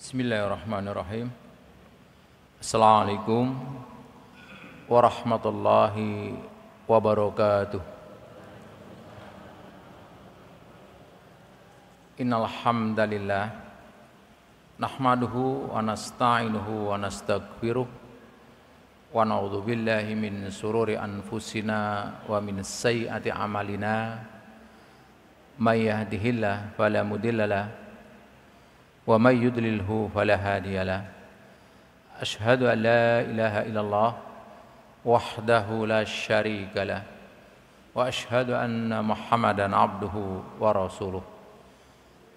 Bismillahirrahmanirrahim. Assalamualaikum warahmatullahi wabarakatuh. Innal hamdalillah nahmaduhu wa nasta'inuhu wa nastaghfiruh wa na'udzu billahi min sururi anfusina wa min sayyiati a'malina may yahdihillahu fala mudilla ومن يدلله فلا هادي له أشهد أن لا إله إلا الله وحده لا شريك له وأشهد أن محمدا عبده ورسوله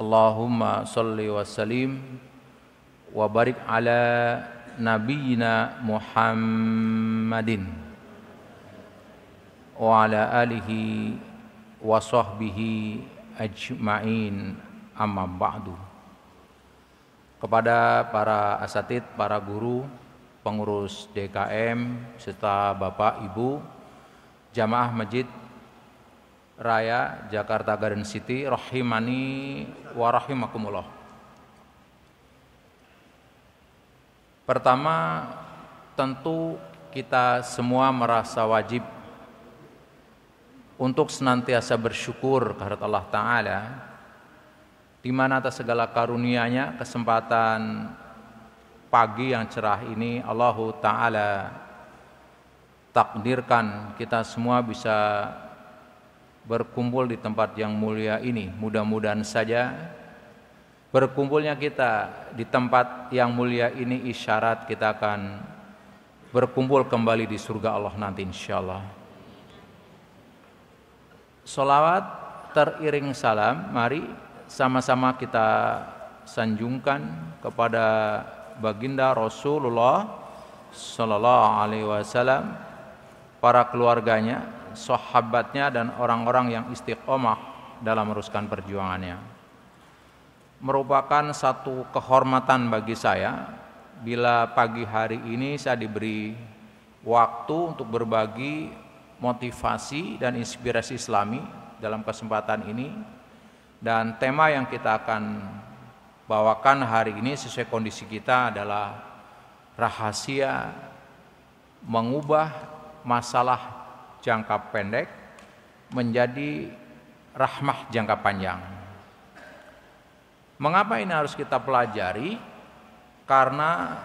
اللهم صل وسلم وبارك على نبينا محمد وعلى آله وصحبه أجمعين أما بعد kepada para asatid, para guru, pengurus DKM, serta Bapak, Ibu, Jamaah Masjid Raya Jakarta Garden City, rahimani wa rahimakumullah. Pertama, tentu kita semua merasa wajib untuk senantiasa bersyukur kehadirat Allah Ta'ala di mana atas segala karunia-Nya kesempatan pagi yang cerah ini Allah taala takdirkan kita semua bisa berkumpul di tempat yang mulia ini. Mudah-mudahan saja berkumpulnya kita di tempat yang mulia ini isyarat kita akan berkumpul kembali di surga Allah nanti insya Allah. Salawat teriring salam, mari sama-sama kita sanjungkan kepada baginda Rasulullah Sallallahu Alaihi Wasallam, para keluarganya, sahabatnya dan orang-orang yang istiqomah dalam meruskan perjuangannya. Merupakan satu kehormatan bagi saya bila pagi hari ini saya diberi waktu untuk berbagi motivasi dan inspirasi islami dalam kesempatan ini dan tema yang kita akan bawakan hari ini sesuai kondisi kita adalah rahasia mengubah masalah jangka pendek menjadi rahmah jangka panjang. Mengapa ini harus kita pelajari? Karena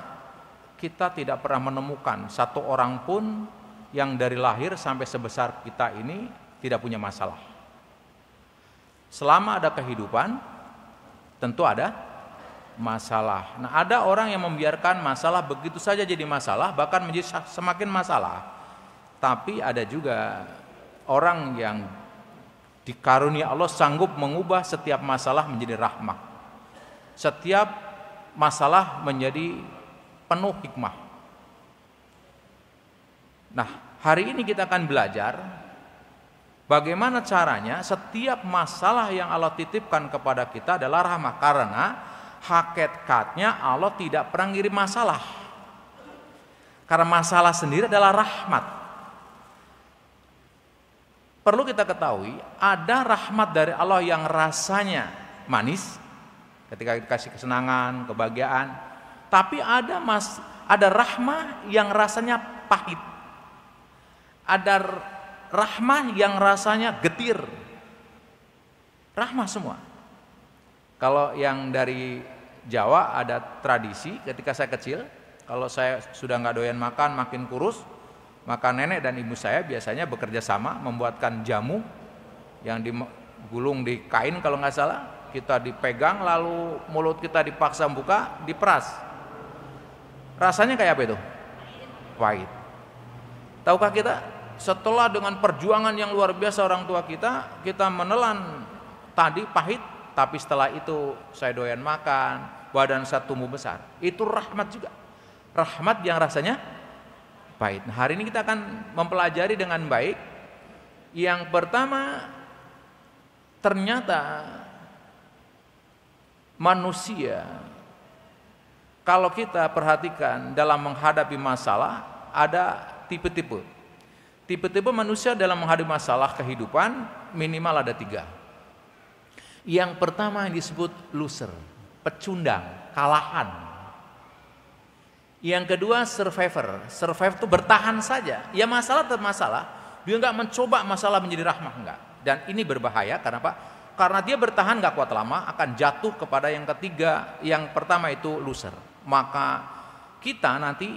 kita tidak pernah menemukan satu orang pun yang dari lahir sampai sebesar kita ini tidak punya masalah. Selama ada kehidupan, tentu ada masalah. Nah, ada orang yang membiarkan masalah begitu saja jadi masalah, bahkan menjadi semakin masalah. Tapi ada juga orang yang dikarunia Allah sanggup mengubah setiap masalah menjadi rahmah. Setiap masalah menjadi penuh hikmah. Nah, hari ini kita akan belajar Bagaimana caranya? Setiap masalah yang Allah titipkan kepada kita adalah rahmah karena hakikatnya Allah tidak pernah ngirim masalah. Karena masalah sendiri adalah rahmat. Perlu kita ketahui ada rahmat dari Allah yang rasanya manis ketika dikasih kesenangan, kebahagiaan. Tapi ada mas ada rahmah yang rasanya pahit. Ada rahmah yang rasanya getir. Rahmah semua. Kalau yang dari Jawa ada tradisi ketika saya kecil, kalau saya sudah nggak doyan makan, makin kurus, maka nenek dan ibu saya biasanya bekerja sama membuatkan jamu yang digulung di kain kalau nggak salah, kita dipegang lalu mulut kita dipaksa buka, diperas. Rasanya kayak apa itu? Pahit. Tahukah kita setelah dengan perjuangan yang luar biasa orang tua kita, kita menelan tadi pahit, tapi setelah itu saya doyan makan, badan saya tumbuh besar. Itu rahmat juga. Rahmat yang rasanya pahit. Nah, hari ini kita akan mempelajari dengan baik yang pertama ternyata manusia kalau kita perhatikan dalam menghadapi masalah ada tipe-tipe Tipe-tipe manusia dalam menghadapi masalah kehidupan minimal ada tiga. Yang pertama yang disebut loser, pecundang, kalahan. Yang kedua survivor, survivor itu bertahan saja. Ya masalah termasalah, dia nggak mencoba masalah menjadi rahmah nggak. Dan ini berbahaya karena apa? Karena dia bertahan nggak kuat lama akan jatuh kepada yang ketiga, yang pertama itu loser. Maka kita nanti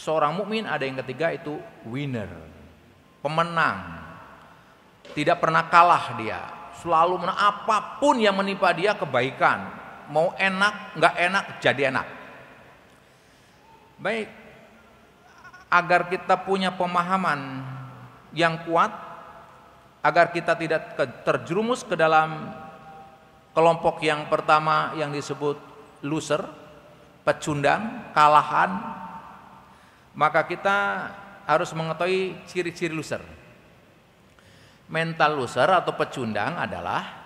seorang mukmin ada yang ketiga itu winner pemenang. Tidak pernah kalah dia. Selalu menang apapun yang menimpa dia kebaikan. Mau enak, nggak enak, jadi enak. Baik, agar kita punya pemahaman yang kuat, agar kita tidak terjerumus ke dalam kelompok yang pertama yang disebut loser, pecundang, kalahan, maka kita harus mengetahui ciri-ciri loser. Mental loser atau pecundang adalah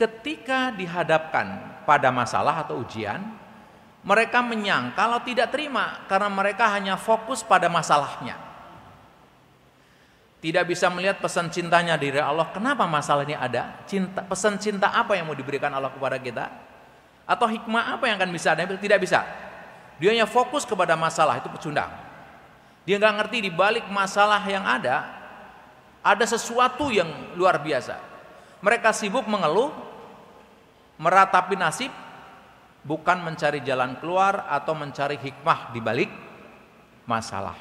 ketika dihadapkan pada masalah atau ujian, mereka menyangkal atau tidak terima karena mereka hanya fokus pada masalahnya. Tidak bisa melihat pesan cintanya dari Allah. Kenapa masalahnya ada? Cinta, pesan cinta apa yang mau diberikan Allah kepada kita? Atau hikmah apa yang akan bisa ada? Tidak bisa. Dia hanya fokus kepada masalah itu pecundang. Dia nggak ngerti di balik masalah yang ada, ada sesuatu yang luar biasa. Mereka sibuk mengeluh, meratapi nasib, bukan mencari jalan keluar atau mencari hikmah di balik masalah.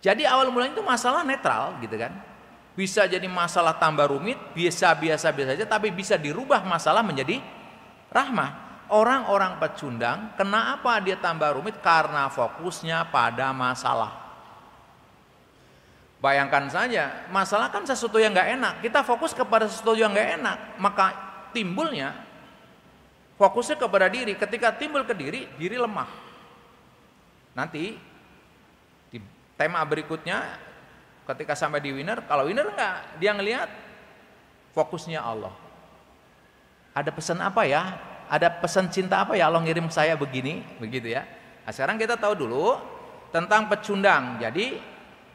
Jadi awal mulanya itu masalah netral gitu kan. Bisa jadi masalah tambah rumit, biasa-biasa biasa saja, tapi bisa dirubah masalah menjadi rahmah orang-orang pecundang, kenapa dia tambah rumit? Karena fokusnya pada masalah. Bayangkan saja, masalah kan sesuatu yang nggak enak. Kita fokus kepada sesuatu yang nggak enak, maka timbulnya fokusnya kepada diri. Ketika timbul ke diri, diri lemah. Nanti di tema berikutnya, ketika sampai di winner, kalau winner nggak, dia ngelihat fokusnya Allah. Ada pesan apa ya ada pesan cinta apa ya Allah ngirim saya begini, begitu ya. Nah, sekarang kita tahu dulu tentang pecundang. Jadi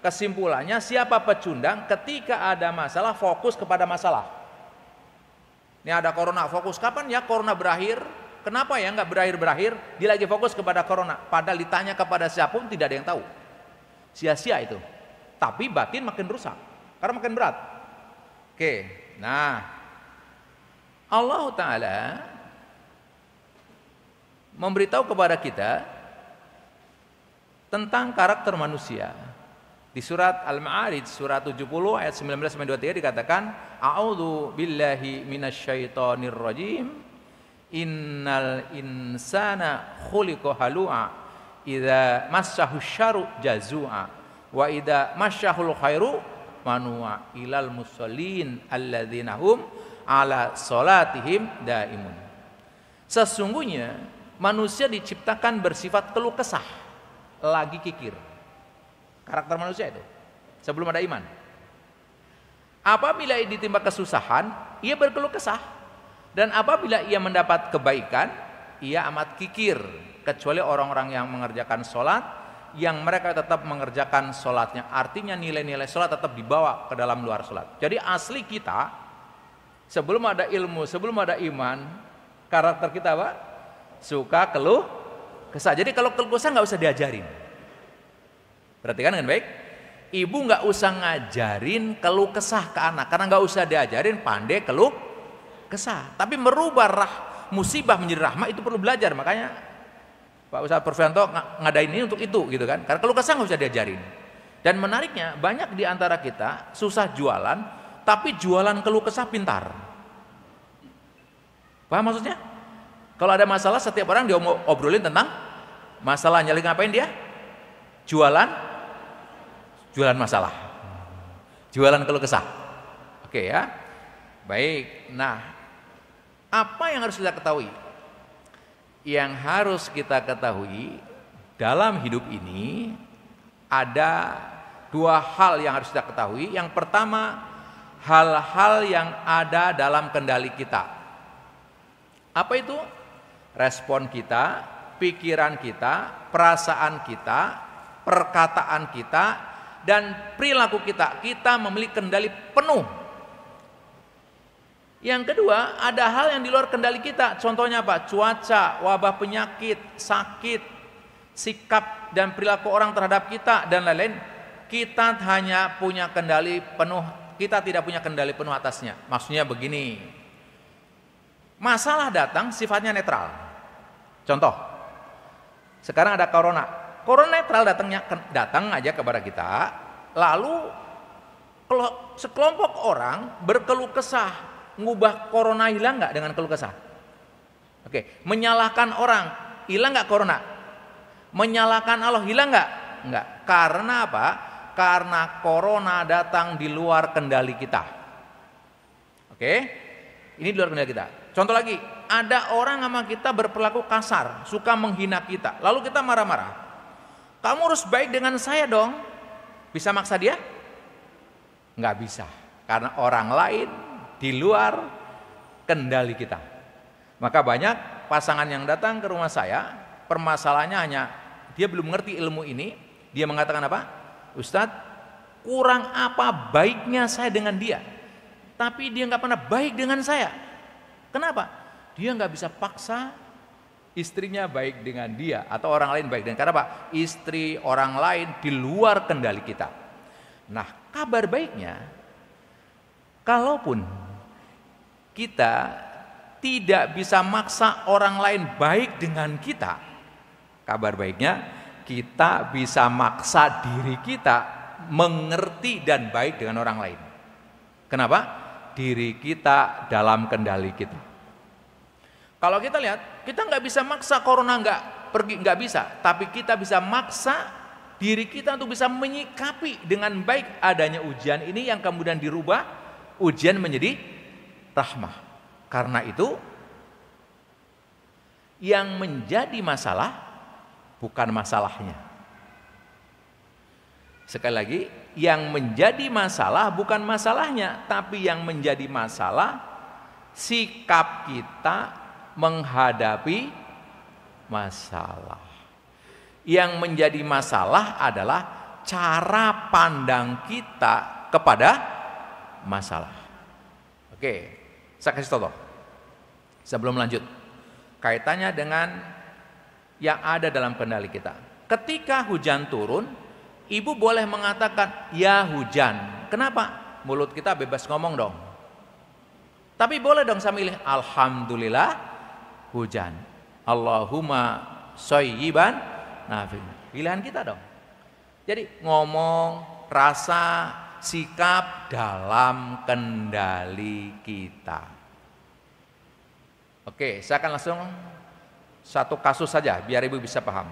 kesimpulannya siapa pecundang ketika ada masalah fokus kepada masalah. Ini ada corona, fokus kapan ya corona berakhir? Kenapa ya nggak berakhir-berakhir? Dia lagi fokus kepada corona. Padahal ditanya kepada siapapun tidak ada yang tahu. Sia-sia itu. Tapi batin makin rusak. Karena makin berat. Oke, nah Allah Ta'ala memberitahu kepada kita tentang karakter manusia. Di surat Al-Ma'arij surat 70 ayat 19 sampai 23 dikatakan, "A'udzu billahi minasyaitonir rajim. Innal insana khuliqa halu'a. Idza massahu syarru jazu'a wa idza massahul khairu manu'a ilal musallin alladzina hum ala salatihim daimun." Sesungguhnya manusia diciptakan bersifat keluh kesah lagi kikir karakter manusia itu sebelum ada iman apabila ditimpa kesusahan ia berkeluh kesah dan apabila ia mendapat kebaikan ia amat kikir kecuali orang-orang yang mengerjakan sholat yang mereka tetap mengerjakan sholatnya artinya nilai-nilai sholat tetap dibawa ke dalam luar sholat jadi asli kita sebelum ada ilmu sebelum ada iman karakter kita apa? suka keluh kesah. Jadi kalau keluh kesah nggak usah diajarin. Perhatikan dengan baik. Ibu nggak usah ngajarin keluh kesah ke anak karena nggak usah diajarin pandai keluh kesah. Tapi merubah rah, musibah menjadi rahmat itu perlu belajar. Makanya Pak Ustadz profianto ng ngadain ini untuk itu gitu kan. Karena keluh kesah nggak usah diajarin. Dan menariknya banyak di antara kita susah jualan tapi jualan keluh kesah pintar. Paham maksudnya? Kalau ada masalah setiap orang dia obrolin tentang masalahnya. Lagi ngapain dia? Jualan, jualan masalah, jualan kalau kesah. Oke ya, baik. Nah, apa yang harus kita ketahui? Yang harus kita ketahui dalam hidup ini ada dua hal yang harus kita ketahui. Yang pertama, hal-hal yang ada dalam kendali kita. Apa itu? respon kita, pikiran kita, perasaan kita, perkataan kita, dan perilaku kita. Kita memiliki kendali penuh. Yang kedua, ada hal yang di luar kendali kita. Contohnya apa? Cuaca, wabah penyakit, sakit, sikap dan perilaku orang terhadap kita dan lain-lain. Kita hanya punya kendali penuh, kita tidak punya kendali penuh atasnya. Maksudnya begini, Masalah datang sifatnya netral. Contoh, sekarang ada corona. Corona netral datangnya datang aja kepada kita, lalu sekelompok orang berkeluh kesah, ngubah corona hilang nggak dengan keluh kesah? Oke, menyalahkan orang hilang nggak corona? Menyalahkan Allah hilang nggak? Nggak. Karena apa? Karena corona datang di luar kendali kita. Oke, ini di luar kendali kita Contoh lagi, ada orang sama kita berperilaku kasar, suka menghina kita, lalu kita marah-marah. Kamu harus baik dengan saya dong. Bisa maksa dia? Enggak bisa, karena orang lain di luar kendali kita. Maka banyak pasangan yang datang ke rumah saya, permasalahannya hanya dia belum mengerti ilmu ini, dia mengatakan apa? Ustadz, kurang apa baiknya saya dengan dia? Tapi dia nggak pernah baik dengan saya Kenapa? Dia nggak bisa paksa istrinya baik dengan dia atau orang lain baik dengan karena apa? Istri orang lain di luar kendali kita. Nah, kabar baiknya kalaupun kita tidak bisa maksa orang lain baik dengan kita, kabar baiknya kita bisa maksa diri kita mengerti dan baik dengan orang lain. Kenapa? diri kita dalam kendali kita. Kalau kita lihat, kita nggak bisa maksa corona nggak pergi nggak bisa, tapi kita bisa maksa diri kita untuk bisa menyikapi dengan baik adanya ujian ini yang kemudian dirubah ujian menjadi rahmah. Karena itu yang menjadi masalah bukan masalahnya. Sekali lagi, yang menjadi masalah bukan masalahnya, tapi yang menjadi masalah sikap kita menghadapi masalah. Yang menjadi masalah adalah cara pandang kita kepada masalah. Oke, saya kasih contoh. Sebelum lanjut, kaitannya dengan yang ada dalam kendali kita. Ketika hujan turun, Ibu boleh mengatakan ya hujan. Kenapa? Mulut kita bebas ngomong dong. Tapi boleh dong saya milih alhamdulillah hujan. Allahumma soyiban nafi. Pilihan kita dong. Jadi ngomong, rasa, sikap dalam kendali kita. Oke, saya akan langsung satu kasus saja biar ibu bisa paham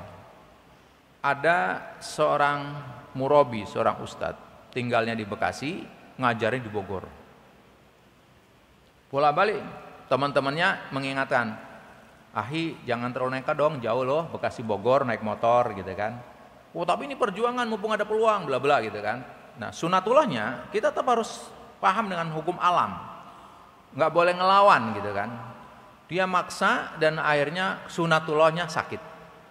ada seorang murabi, seorang ustad, tinggalnya di Bekasi, ngajarin di Bogor. Pulang balik, teman-temannya mengingatkan, Ahi jangan terlalu nekat dong, jauh loh Bekasi Bogor naik motor gitu kan. Oh tapi ini perjuangan mumpung ada peluang, bla bla gitu kan. Nah sunatullahnya kita tetap harus paham dengan hukum alam. Nggak boleh ngelawan gitu kan. Dia maksa dan akhirnya sunatullahnya sakit.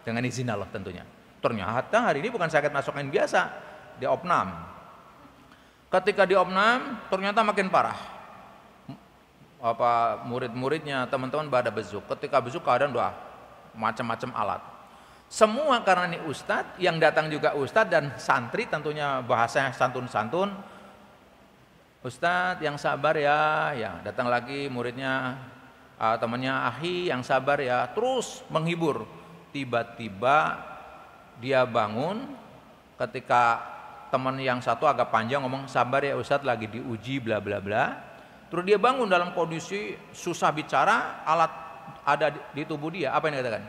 Dengan izin Allah tentunya. Ternyata hari ini bukan sakit masuk angin biasa, di opnam. Ketika di opnam, ternyata makin parah. Apa murid-muridnya, teman-teman pada bezuk. Ketika bezuk keadaan doa macam-macam alat. Semua karena ini ustadz, yang datang juga ustadz dan santri tentunya bahasanya santun-santun. Ustadz yang sabar ya, ya datang lagi muridnya eh, temannya Ahi yang sabar ya, terus menghibur. Tiba-tiba dia bangun ketika teman yang satu agak panjang ngomong sabar ya Ustadz lagi diuji bla bla bla terus dia bangun dalam kondisi susah bicara alat ada di tubuh dia apa yang dikatakan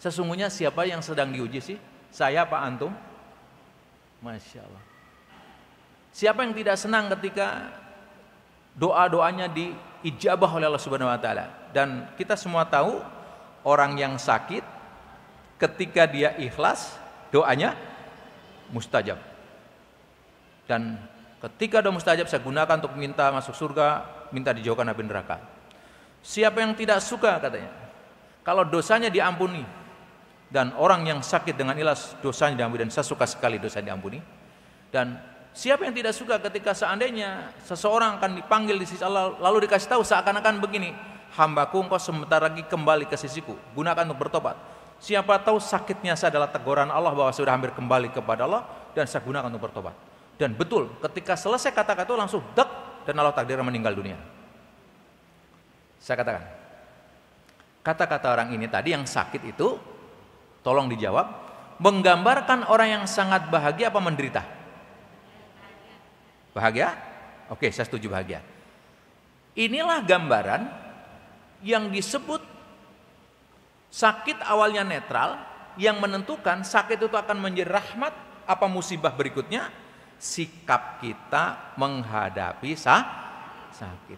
sesungguhnya siapa yang sedang diuji sih saya Pak Antum Masya Allah siapa yang tidak senang ketika doa-doanya diijabah oleh Allah Subhanahu wa taala. Dan kita semua tahu orang yang sakit ketika dia ikhlas doanya mustajab. Dan ketika doa mustajab saya gunakan untuk minta masuk surga, minta dijauhkan api neraka. Siapa yang tidak suka katanya, kalau dosanya diampuni dan orang yang sakit dengan ilas dosanya diampuni dan saya suka sekali dosa diampuni dan siapa yang tidak suka ketika seandainya seseorang akan dipanggil di sisi Allah lalu dikasih tahu seakan-akan begini hambaku engkau sebentar lagi kembali ke sisiku gunakan untuk bertobat Siapa tahu sakitnya saya adalah teguran Allah bahwa sudah hampir kembali kepada Allah dan saya gunakan untuk bertobat. Dan betul, ketika selesai kata-kata itu langsung dek dan Allah takdir meninggal dunia. Saya katakan, kata-kata orang ini tadi yang sakit itu, tolong dijawab, menggambarkan orang yang sangat bahagia apa menderita? Bahagia? Oke, saya setuju bahagia. Inilah gambaran yang disebut Sakit awalnya netral, yang menentukan sakit itu akan menjadi rahmat apa musibah berikutnya sikap kita menghadapi sah, sakit.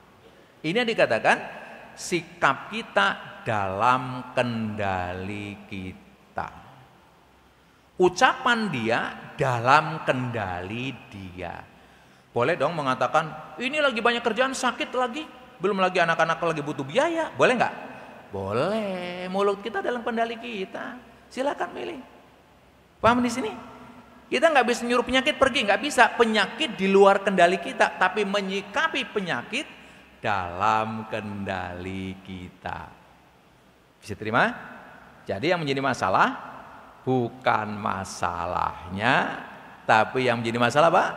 Ini yang dikatakan sikap kita dalam kendali kita. Ucapan dia dalam kendali dia. Boleh dong mengatakan, ini lagi banyak kerjaan sakit lagi, belum lagi anak-anak lagi butuh biaya, boleh nggak? Boleh, mulut kita dalam kendali kita. Silakan milih. Paham di sini? Kita nggak bisa nyuruh penyakit pergi, nggak bisa. Penyakit di luar kendali kita, tapi menyikapi penyakit dalam kendali kita. Bisa terima? Jadi yang menjadi masalah bukan masalahnya, tapi yang menjadi masalah pak,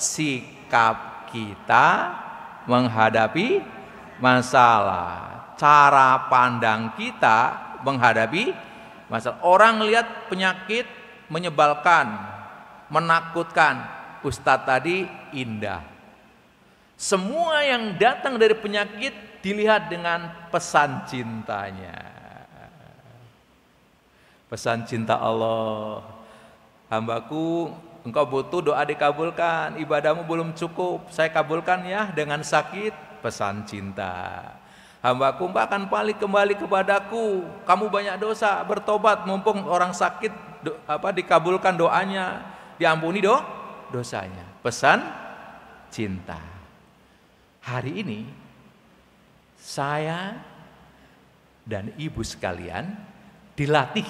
Sikap kita menghadapi masalah cara pandang kita menghadapi masalah. Orang lihat penyakit menyebalkan, menakutkan. Ustadz tadi indah. Semua yang datang dari penyakit dilihat dengan pesan cintanya. Pesan cinta Allah. Hambaku engkau butuh doa dikabulkan, ibadahmu belum cukup, saya kabulkan ya dengan sakit, pesan cinta. Hambaku akan balik kembali kepadaku. Kamu banyak dosa, bertobat. Mumpung orang sakit do, apa dikabulkan doanya, diampuni do dosanya. Pesan cinta. Hari ini saya dan ibu sekalian dilatih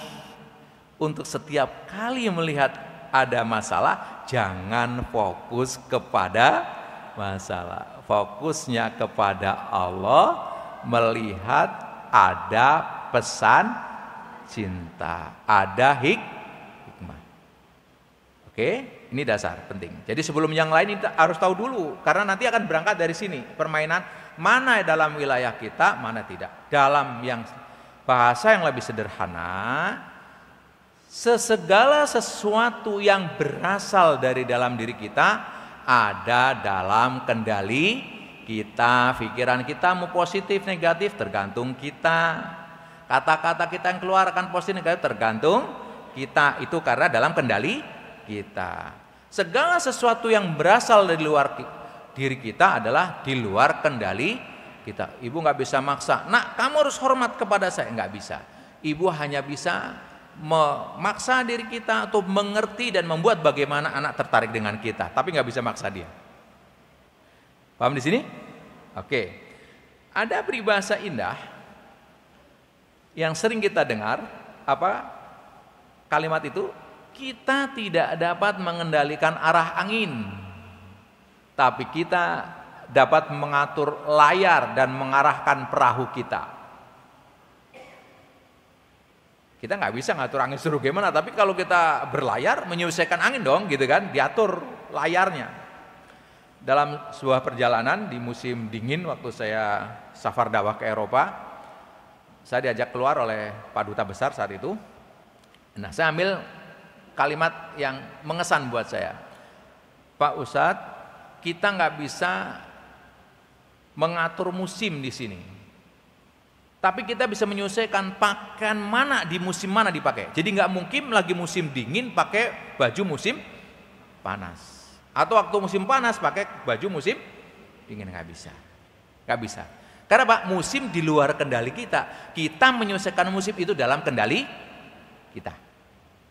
untuk setiap kali melihat ada masalah jangan fokus kepada masalah. Fokusnya kepada Allah melihat ada pesan cinta, ada hikmah. Oke, ini dasar penting. Jadi sebelum yang lain kita harus tahu dulu karena nanti akan berangkat dari sini permainan mana dalam wilayah kita, mana tidak. Dalam yang bahasa yang lebih sederhana, sesegala sesuatu yang berasal dari dalam diri kita ada dalam kendali kita, pikiran kita mau positif negatif tergantung kita. Kata-kata kita yang keluarkan positif negatif tergantung kita. Itu karena dalam kendali kita. Segala sesuatu yang berasal dari luar diri kita adalah di luar kendali kita. Ibu nggak bisa maksa. Nak, kamu harus hormat kepada saya. Nggak bisa. Ibu hanya bisa memaksa diri kita atau mengerti dan membuat bagaimana anak tertarik dengan kita. Tapi nggak bisa maksa dia. Paham di sini? Oke. Ada peribahasa indah yang sering kita dengar, apa kalimat itu? Kita tidak dapat mengendalikan arah angin, tapi kita dapat mengatur layar dan mengarahkan perahu kita kita nggak bisa ngatur angin suruh gimana tapi kalau kita berlayar menyelesaikan angin dong gitu kan diatur layarnya dalam sebuah perjalanan di musim dingin waktu saya safar dakwah ke Eropa saya diajak keluar oleh Pak Duta Besar saat itu nah saya ambil kalimat yang mengesan buat saya Pak Ustad, kita nggak bisa mengatur musim di sini tapi kita bisa menyelesaikan pakaian mana di musim mana dipakai jadi nggak mungkin lagi musim dingin pakai baju musim panas atau waktu musim panas pakai baju musim dingin nggak bisa. Nggak bisa. Karena Pak, musim di luar kendali kita. Kita menyelesaikan musim itu dalam kendali kita.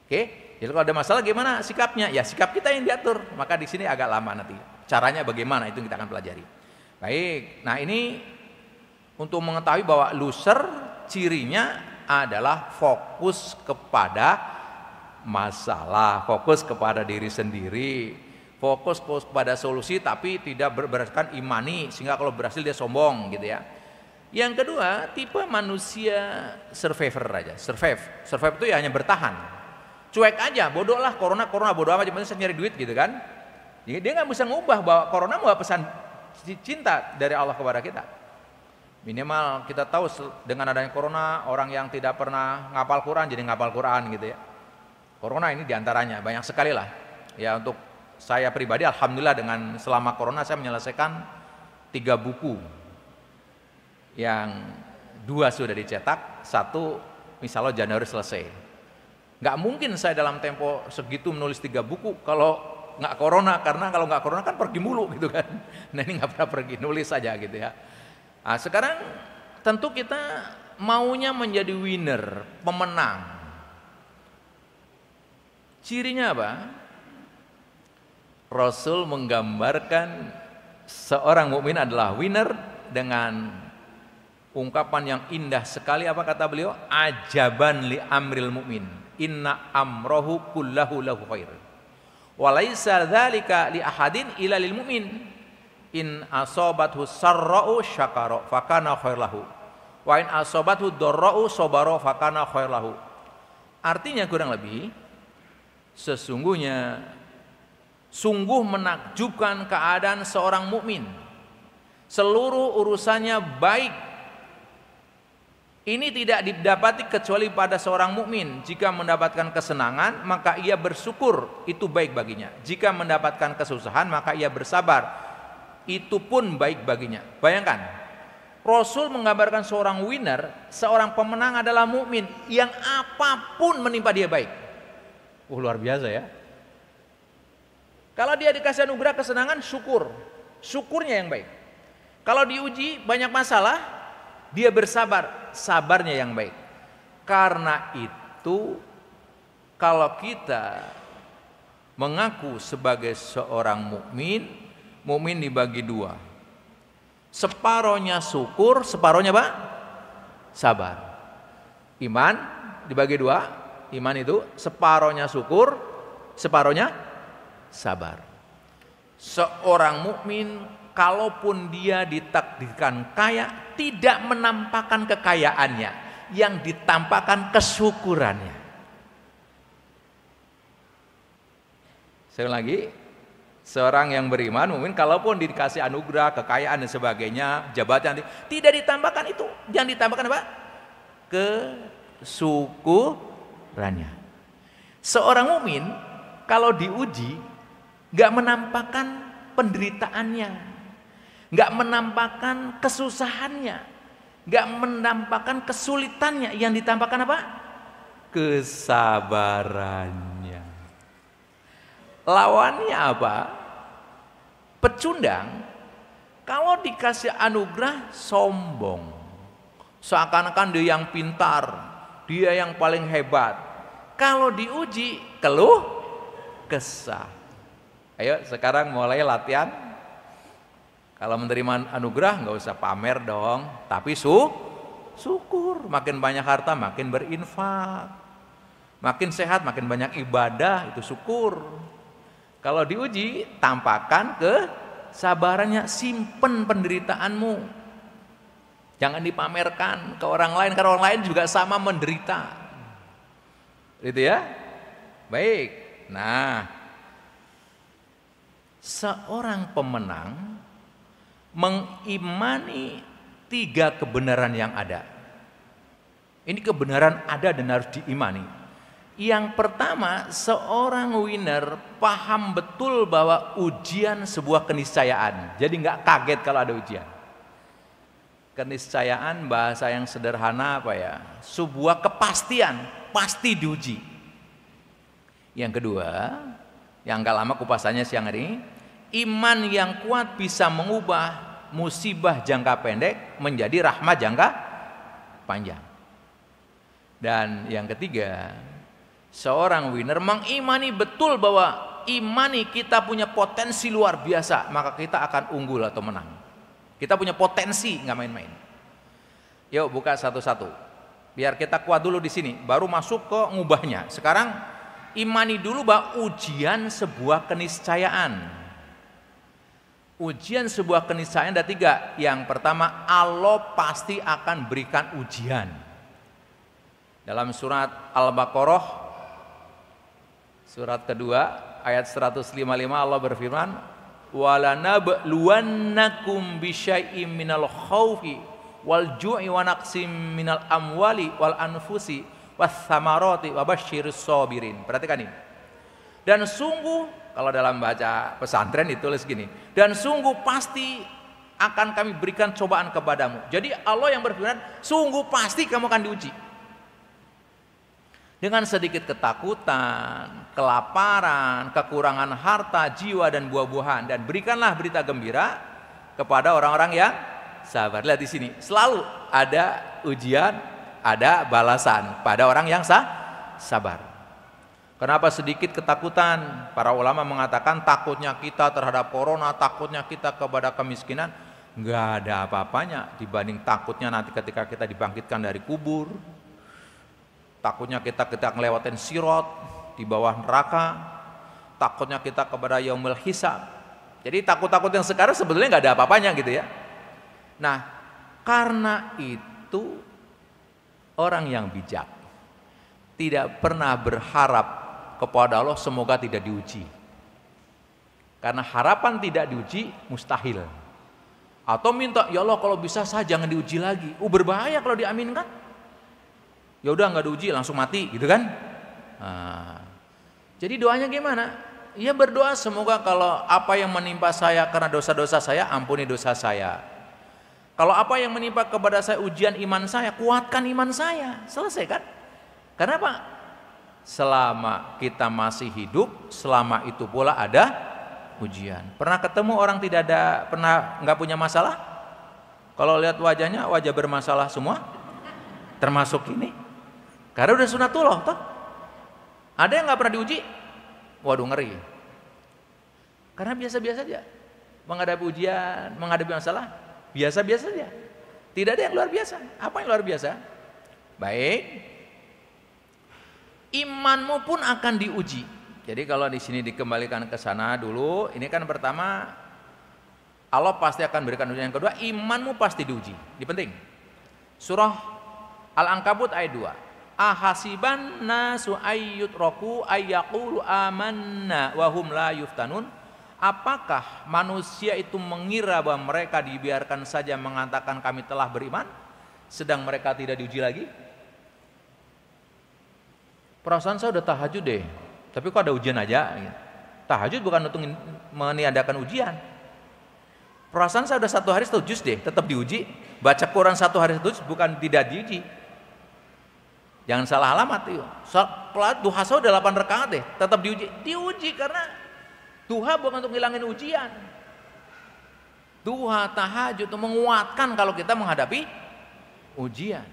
Oke? Jadi kalau ada masalah gimana sikapnya? Ya sikap kita yang diatur. Maka di sini agak lama nanti. Caranya bagaimana itu kita akan pelajari. Baik. Nah, ini untuk mengetahui bahwa loser cirinya adalah fokus kepada masalah, fokus kepada diri sendiri fokus pada solusi tapi tidak berdasarkan imani sehingga kalau berhasil dia sombong gitu ya. Yang kedua, tipe manusia survivor aja, survive. Survive itu ya hanya bertahan. Cuek aja, bodoh lah corona, corona bodoh amat, cuma saya nyari duit gitu kan. Jadi dia nggak bisa ngubah bahwa corona mau pesan cinta dari Allah kepada kita. Minimal kita tahu dengan adanya corona, orang yang tidak pernah ngapal Quran jadi ngapal Quran gitu ya. Corona ini diantaranya, banyak sekali lah. Ya untuk saya pribadi alhamdulillah dengan selama corona saya menyelesaikan tiga buku yang dua sudah dicetak satu misalnya Januari selesai nggak mungkin saya dalam tempo segitu menulis tiga buku kalau nggak corona karena kalau nggak corona kan pergi mulu gitu kan nah ini nggak pernah pergi nulis saja gitu ya nah, sekarang tentu kita maunya menjadi winner pemenang cirinya apa Rasul menggambarkan seorang mukmin adalah winner dengan ungkapan yang indah sekali apa kata beliau ajaban li amril mukmin inna amrohu kullahu lahu khair walaisa dzalika li ahadin illa lil mukmin in asabathu sarra'u syakara fakana khair lahu wa in asobathu dorra'u sobaro fakana khair lahu artinya kurang lebih sesungguhnya Sungguh menakjubkan keadaan seorang mukmin. Seluruh urusannya baik. Ini tidak didapati kecuali pada seorang mukmin. Jika mendapatkan kesenangan, maka ia bersyukur, itu baik baginya. Jika mendapatkan kesusahan, maka ia bersabar. Itu pun baik baginya. Bayangkan, Rasul menggambarkan seorang winner, seorang pemenang adalah mukmin yang apapun menimpa dia baik. Uh, luar biasa ya. Kalau dia dikasih anugerah kesenangan, syukur. Syukurnya yang baik. Kalau diuji banyak masalah, dia bersabar. Sabarnya yang baik. Karena itu kalau kita mengaku sebagai seorang mukmin, mukmin dibagi dua. Separohnya syukur, separohnya apa? Sabar. Iman dibagi dua, iman itu separohnya syukur, separohnya sabar. Seorang mukmin kalaupun dia ditakdirkan kaya tidak menampakkan kekayaannya, yang ditampakkan kesyukurannya. Saya lagi, seorang yang beriman mungkin kalaupun dikasih anugerah, kekayaan dan sebagainya, jabatan tidak ditambahkan itu, yang ditambahkan apa? kesyukurannya. Seorang mukmin kalau diuji Gak menampakkan penderitaannya. Gak menampakkan kesusahannya. Gak menampakkan kesulitannya. Yang ditampakkan apa? Kesabarannya. Lawannya apa? Pecundang. Kalau dikasih anugerah, sombong. Seakan-akan dia yang pintar, dia yang paling hebat. Kalau diuji, keluh, kesah. Ayo sekarang mulai latihan. Kalau menerima anugerah nggak usah pamer dong, tapi su syukur. Makin banyak harta makin berinfak. Makin sehat makin banyak ibadah itu syukur. Kalau diuji tampakkan ke sabarannya simpen penderitaanmu. Jangan dipamerkan ke orang lain karena orang lain juga sama menderita. itu ya? Baik. Nah, seorang pemenang mengimani tiga kebenaran yang ada. Ini kebenaran ada dan harus diimani. Yang pertama, seorang winner paham betul bahwa ujian sebuah keniscayaan. Jadi nggak kaget kalau ada ujian. Keniscayaan bahasa yang sederhana apa ya? Sebuah kepastian, pasti diuji. Yang kedua, yang gak lama kupasannya siang hari ini iman yang kuat bisa mengubah musibah jangka pendek menjadi rahmat jangka panjang dan yang ketiga seorang winner mengimani betul bahwa imani kita punya potensi luar biasa maka kita akan unggul atau menang kita punya potensi nggak main-main yuk buka satu-satu biar kita kuat dulu di sini baru masuk ke ngubahnya sekarang imani dulu bahwa ujian sebuah keniscayaan. Ujian sebuah keniscayaan ada tiga. Yang pertama, Allah pasti akan berikan ujian. Dalam surat Al-Baqarah, surat kedua, ayat 155 Allah berfirman, وَلَنَبْلُوَنَّكُمْ بِشَيْءٍ مِنَ الْخَوْفِ وَالْجُعِ وَنَقْسِمْ مِنَ الْأَمْوَالِ وَالْأَنْفُسِ wasamaroti wabashirus sobirin. Perhatikan ini. Dan sungguh kalau dalam baca pesantren ditulis gini. Dan sungguh pasti akan kami berikan cobaan kepadamu. Jadi Allah yang berfirman, sungguh pasti kamu akan diuji. Dengan sedikit ketakutan, kelaparan, kekurangan harta, jiwa dan buah-buahan dan berikanlah berita gembira kepada orang-orang yang sabar. Lihat di sini, selalu ada ujian ada balasan pada orang yang sah, sabar. Kenapa sedikit ketakutan? Para ulama mengatakan takutnya kita terhadap corona, takutnya kita kepada kemiskinan, nggak ada apa-apanya dibanding takutnya nanti ketika kita dibangkitkan dari kubur, takutnya kita kita ngelewatin sirot di bawah neraka, takutnya kita kepada yaumil hisab. Jadi takut-takut yang sekarang sebetulnya nggak ada apa-apanya gitu ya. Nah, karena itu orang yang bijak tidak pernah berharap kepada Allah semoga tidak diuji. Karena harapan tidak diuji mustahil. Atau minta ya Allah kalau bisa saja jangan diuji lagi. Uh berbahaya kalau diaminkan. Ya udah nggak diuji langsung mati gitu kan? Nah, jadi doanya gimana? Ya berdoa semoga kalau apa yang menimpa saya karena dosa-dosa saya ampuni dosa saya kalau apa yang menimpa kepada saya ujian iman saya, kuatkan iman saya. Selesai kan? Karena apa? Selama kita masih hidup, selama itu pula ada ujian. Pernah ketemu orang tidak ada, pernah nggak punya masalah? Kalau lihat wajahnya, wajah bermasalah semua, termasuk ini. Karena udah sunatullah, toh. Ada yang nggak pernah diuji? Waduh ngeri. Karena biasa-biasa aja menghadapi ujian, menghadapi masalah, Biasa-biasa saja. Tidak ada yang luar biasa. Apa yang luar biasa? Baik. Imanmu pun akan diuji. Jadi kalau di sini dikembalikan ke sana dulu, ini kan pertama Allah pasti akan berikan ujian. Yang kedua, imanmu pasti diuji. Ini penting. Surah Al-Ankabut ayat 2. Ahasiban nasu ayyutraku ayyakulu amanna wahum la yuftanun. Apakah manusia itu mengira bahwa mereka dibiarkan saja mengatakan kami telah beriman sedang mereka tidak diuji lagi? Perasaan saya sudah tahajud deh, tapi kok ada ujian aja? Tahajud bukan untuk meniadakan ujian. Perasaan saya sudah satu hari satu juz deh, tetap diuji. Baca Quran satu hari satu juz bukan tidak diuji. Jangan salah alamat yuk. Duha saya udah 8 rekaat deh, tetap diuji. Diuji karena Duha bukan untuk ngilangin ujian. Duha, tahajud itu menguatkan kalau kita menghadapi ujian.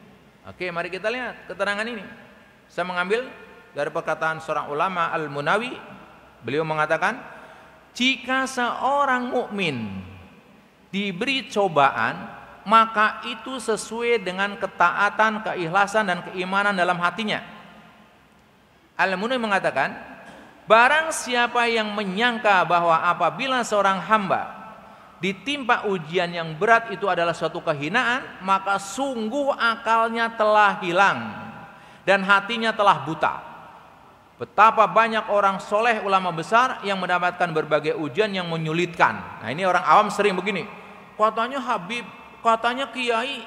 Oke, mari kita lihat keterangan ini. Saya mengambil dari perkataan seorang ulama Al-Munawi, beliau mengatakan, "Jika seorang mukmin diberi cobaan, maka itu sesuai dengan ketaatan, keikhlasan dan keimanan dalam hatinya." Al-Munawi mengatakan, Barang siapa yang menyangka bahwa apabila seorang hamba ditimpa ujian yang berat itu adalah suatu kehinaan, maka sungguh akalnya telah hilang dan hatinya telah buta. Betapa banyak orang soleh ulama besar yang mendapatkan berbagai ujian yang menyulitkan. Nah ini orang awam sering begini, katanya Habib, katanya Kiai,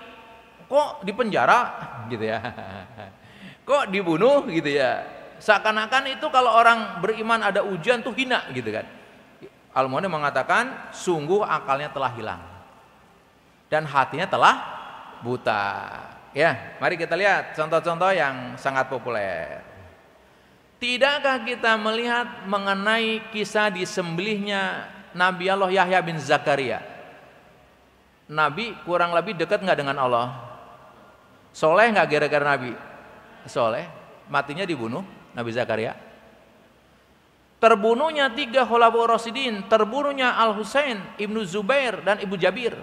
kok dipenjara gitu ya, kok dibunuh gitu ya. Seakan-akan itu kalau orang beriman ada ujian tuh hina gitu kan. al mengatakan sungguh akalnya telah hilang dan hatinya telah buta. Ya, mari kita lihat contoh-contoh yang sangat populer. Tidakkah kita melihat mengenai kisah disembelihnya Nabi Allah Yahya bin Zakaria? Nabi kurang lebih dekat nggak dengan Allah? Soleh nggak gara-gara Nabi? Soleh, matinya dibunuh Nabi Zakaria terbunuhnya tiga khulafaur rasidin terbunuhnya Al Husain Ibnu Zubair dan Ibu Jabir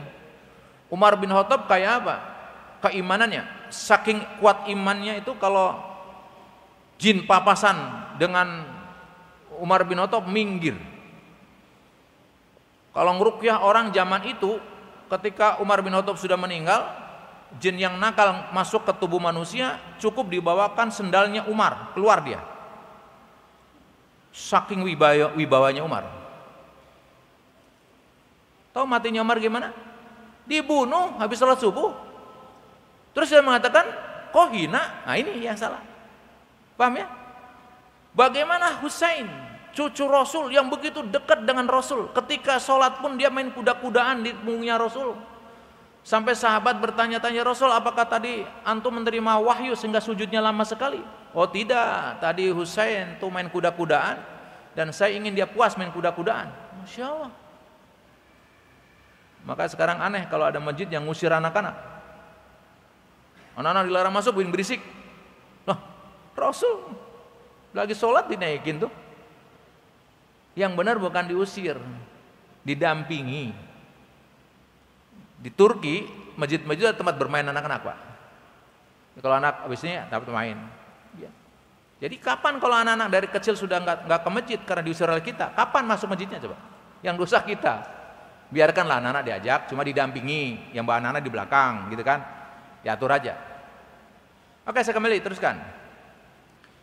Umar bin Khattab kayak apa keimanannya saking kuat imannya itu kalau jin papasan dengan Umar bin Khattab minggir kalau ngerukyah orang zaman itu ketika Umar bin Khattab sudah meninggal jin yang nakal masuk ke tubuh manusia cukup dibawakan sendalnya Umar keluar dia saking wibaya, wibawanya Umar tahu matinya Umar gimana dibunuh habis sholat subuh terus dia mengatakan kok hina nah ini yang salah paham ya bagaimana Husain cucu Rasul yang begitu dekat dengan Rasul ketika sholat pun dia main kuda-kudaan di punggungnya Rasul Sampai sahabat bertanya-tanya Rasul apakah tadi antum menerima wahyu sehingga sujudnya lama sekali? Oh tidak, tadi Husain tuh main kuda-kudaan dan saya ingin dia puas main kuda-kudaan. Masya Allah. Maka sekarang aneh kalau ada masjid yang ngusir anak-anak. Anak-anak dilarang masuk bikin berisik. Loh, Rasul lagi sholat dinaikin tuh. Yang benar bukan diusir, didampingi. Di Turki, masjid-masjid ada tempat bermain anak-anak, Pak. Ya, kalau anak habis ini dapat main. Ya. Jadi kapan kalau anak-anak dari kecil sudah nggak nggak ke masjid karena diusir oleh kita, kapan masuk masjidnya coba? Yang rusak kita. Biarkanlah anak-anak diajak, cuma didampingi, yang bawa anak-anak di belakang, gitu kan? Diatur aja. Oke, saya kembali teruskan.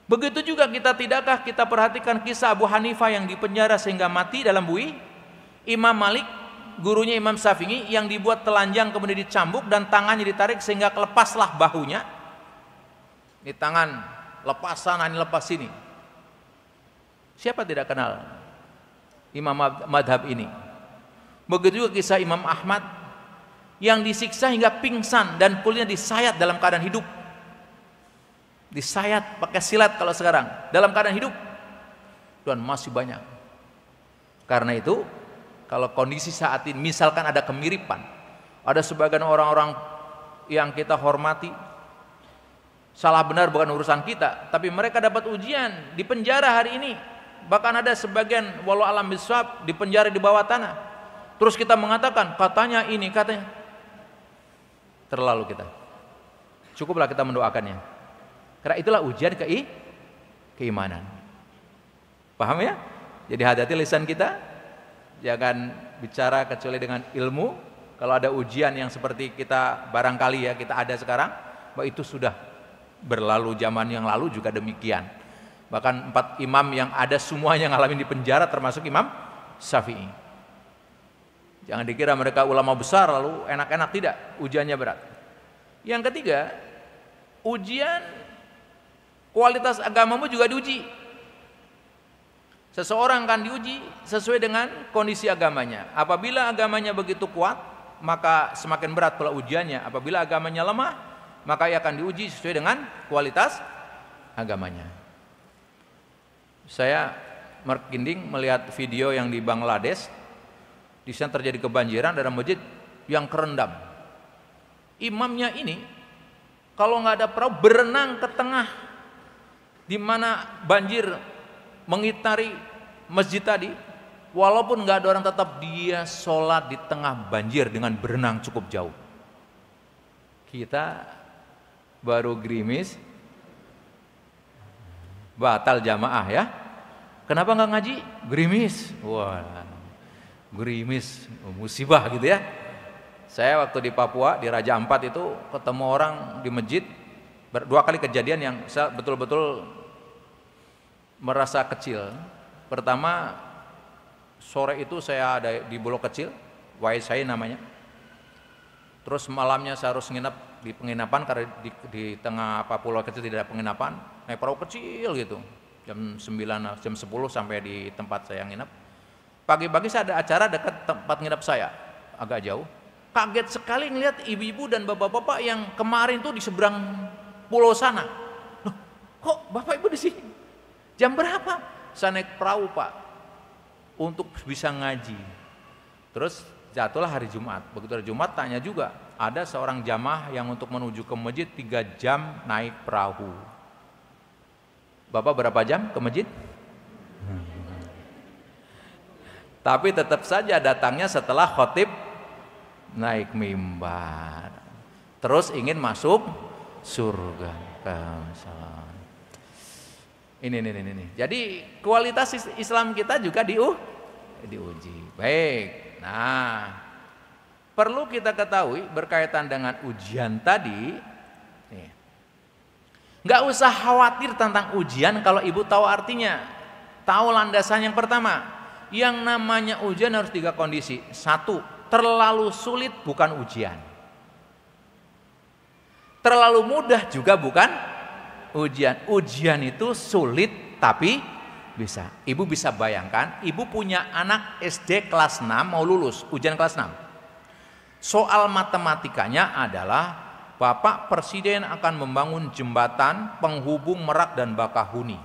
Begitu juga kita tidakkah kita perhatikan kisah Abu Hanifah yang dipenjara sehingga mati dalam bui? Imam Malik gurunya Imam Syafi'i yang dibuat telanjang kemudian dicambuk dan tangannya ditarik sehingga kelepaslah bahunya. Ini tangan lepas sana, ini lepas sini. Siapa tidak kenal Imam Madhab ini? Begitu juga kisah Imam Ahmad yang disiksa hingga pingsan dan kulitnya disayat dalam keadaan hidup. Disayat pakai silat kalau sekarang dalam keadaan hidup dan masih banyak. Karena itu kalau kondisi saat ini misalkan ada kemiripan ada sebagian orang-orang yang kita hormati salah benar bukan urusan kita tapi mereka dapat ujian di penjara hari ini bahkan ada sebagian walau alam biswab di penjara di bawah tanah terus kita mengatakan katanya ini katanya terlalu kita cukuplah kita mendoakannya karena itulah ujian ke keimanan paham ya jadi hati-hati lisan kita jangan ya bicara kecuali dengan ilmu. Kalau ada ujian yang seperti kita barangkali ya kita ada sekarang, bahwa itu sudah berlalu zaman yang lalu juga demikian. Bahkan empat imam yang ada semuanya ngalamin di penjara termasuk Imam Syafi'i. Jangan dikira mereka ulama besar lalu enak-enak tidak, ujiannya berat. Yang ketiga, ujian kualitas agamamu juga diuji. Seseorang akan diuji sesuai dengan kondisi agamanya. Apabila agamanya begitu kuat, maka semakin berat pula ujiannya. Apabila agamanya lemah, maka ia akan diuji sesuai dengan kualitas agamanya. Saya merkinding melihat video yang di Bangladesh. Di sana terjadi kebanjiran dalam masjid yang kerendam. Imamnya ini kalau nggak ada perahu berenang ke tengah di mana banjir mengitari masjid tadi, walaupun nggak ada orang tetap dia sholat di tengah banjir dengan berenang cukup jauh. Kita baru gerimis, batal jamaah ya. Kenapa nggak ngaji? Gerimis, wah, gerimis, musibah gitu ya. Saya waktu di Papua di Raja Ampat itu ketemu orang di masjid dua kali kejadian yang betul-betul merasa kecil. Pertama sore itu saya ada di Bulog kecil, wife saya namanya. Terus malamnya saya harus nginep di penginapan karena di, di tengah apa pulau kecil tidak ada penginapan, naik perahu kecil gitu. Jam 9 jam 10 sampai di tempat saya nginep. Pagi-pagi saya ada acara dekat tempat nginep saya, agak jauh. Kaget sekali ngelihat ibu-ibu dan bapak-bapak yang kemarin tuh di seberang pulau sana. Loh, kok bapak ibu di sini? Jam berapa? Saya naik perahu pak untuk bisa ngaji. Terus jatuhlah hari Jumat. Begitu hari Jumat tanya juga, ada seorang jamaah yang untuk menuju ke masjid tiga jam naik perahu. Bapak berapa jam ke masjid? Tapi tetap saja datangnya setelah khotib naik mimbar. Terus ingin masuk surga. Nah, ini, ini, ini, ini. Jadi kualitas Islam kita juga uh, diuji. Baik. Nah, perlu kita ketahui berkaitan dengan ujian tadi. Nih, nggak usah khawatir tentang ujian kalau ibu tahu artinya, tahu landasan yang pertama. Yang namanya ujian harus tiga kondisi. Satu, terlalu sulit bukan ujian. Terlalu mudah juga bukan ujian. Ujian itu sulit tapi bisa. Ibu bisa bayangkan, ibu punya anak SD kelas 6 mau lulus, ujian kelas 6. Soal matematikanya adalah Bapak Presiden akan membangun jembatan penghubung Merak dan Bakahuni.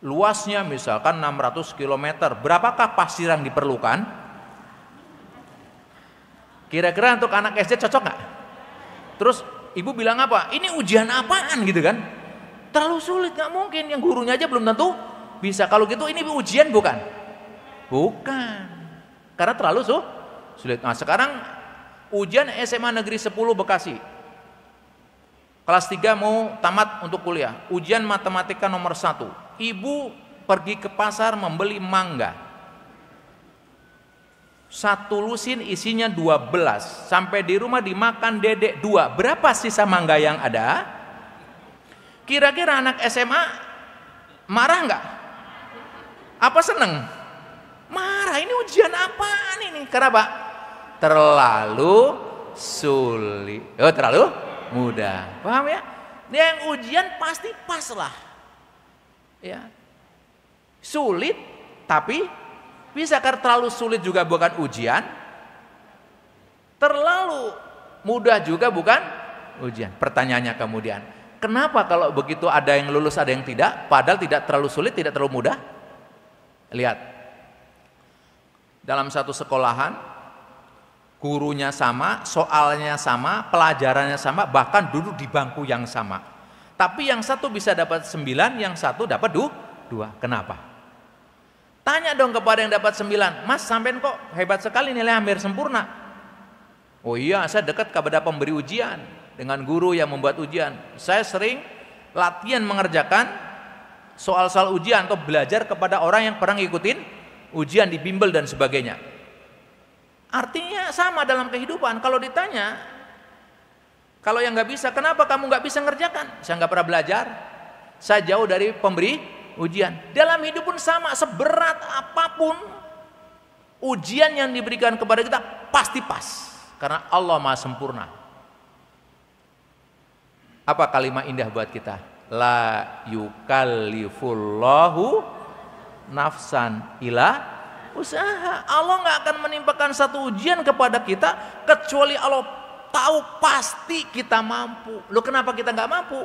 Luasnya misalkan 600 km. Berapakah pasir yang diperlukan? Kira-kira untuk anak SD cocok nggak? Terus Ibu bilang apa? Ini ujian apaan gitu kan? Terlalu sulit, nggak mungkin. Yang gurunya aja belum tentu bisa. Kalau gitu ini ujian bukan? Bukan. Karena terlalu su sulit. Nah sekarang ujian SMA Negeri 10 Bekasi. Kelas 3 mau tamat untuk kuliah. Ujian matematika nomor 1. Ibu pergi ke pasar membeli mangga satu lusin isinya 12. Sampai di rumah dimakan dedek dua. Berapa sisa mangga yang ada? Kira-kira anak SMA marah nggak? Apa seneng? Marah, ini ujian apaan ini? Kenapa? Terlalu sulit. Oh, terlalu mudah. Paham ya? ini yang ujian pasti pas lah. Ya. Sulit tapi karena terlalu sulit juga bukan ujian? Terlalu mudah juga bukan ujian. Pertanyaannya kemudian, kenapa kalau begitu ada yang lulus ada yang tidak, padahal tidak terlalu sulit, tidak terlalu mudah? Lihat, dalam satu sekolahan, gurunya sama, soalnya sama, pelajarannya sama, bahkan duduk di bangku yang sama. Tapi yang satu bisa dapat sembilan, yang satu dapat dua. Kenapa? Tanya dong kepada yang dapat sembilan, Mas sampean kok hebat sekali nilai hampir sempurna. Oh iya, saya dekat kepada pemberi ujian dengan guru yang membuat ujian. Saya sering latihan mengerjakan soal-soal ujian atau belajar kepada orang yang pernah ngikutin ujian di bimbel dan sebagainya. Artinya sama dalam kehidupan. Kalau ditanya, kalau yang nggak bisa, kenapa kamu nggak bisa ngerjakan? Saya nggak pernah belajar. Saya jauh dari pemberi ujian. Dalam hidup pun sama, seberat apapun ujian yang diberikan kepada kita pasti pas karena Allah Maha sempurna. Apa kalimat indah buat kita? La yukallifullahu nafsan ila usaha. Allah nggak akan menimpakan satu ujian kepada kita kecuali Allah tahu pasti kita mampu. Lo kenapa kita nggak mampu?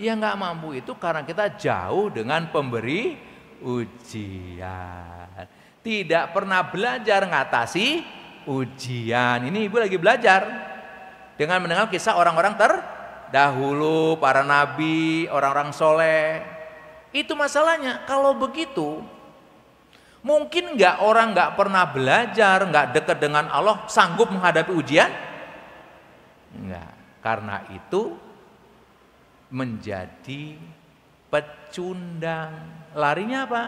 Yang nggak mampu itu karena kita jauh dengan pemberi ujian. Tidak pernah belajar ngatasi ujian. Ini ibu lagi belajar dengan mendengar kisah orang-orang terdahulu, para nabi, orang-orang soleh. Itu masalahnya. Kalau begitu, Mungkin nggak orang nggak pernah belajar, nggak dekat dengan Allah, sanggup menghadapi ujian? Enggak. Karena itu menjadi pecundang. Larinya apa?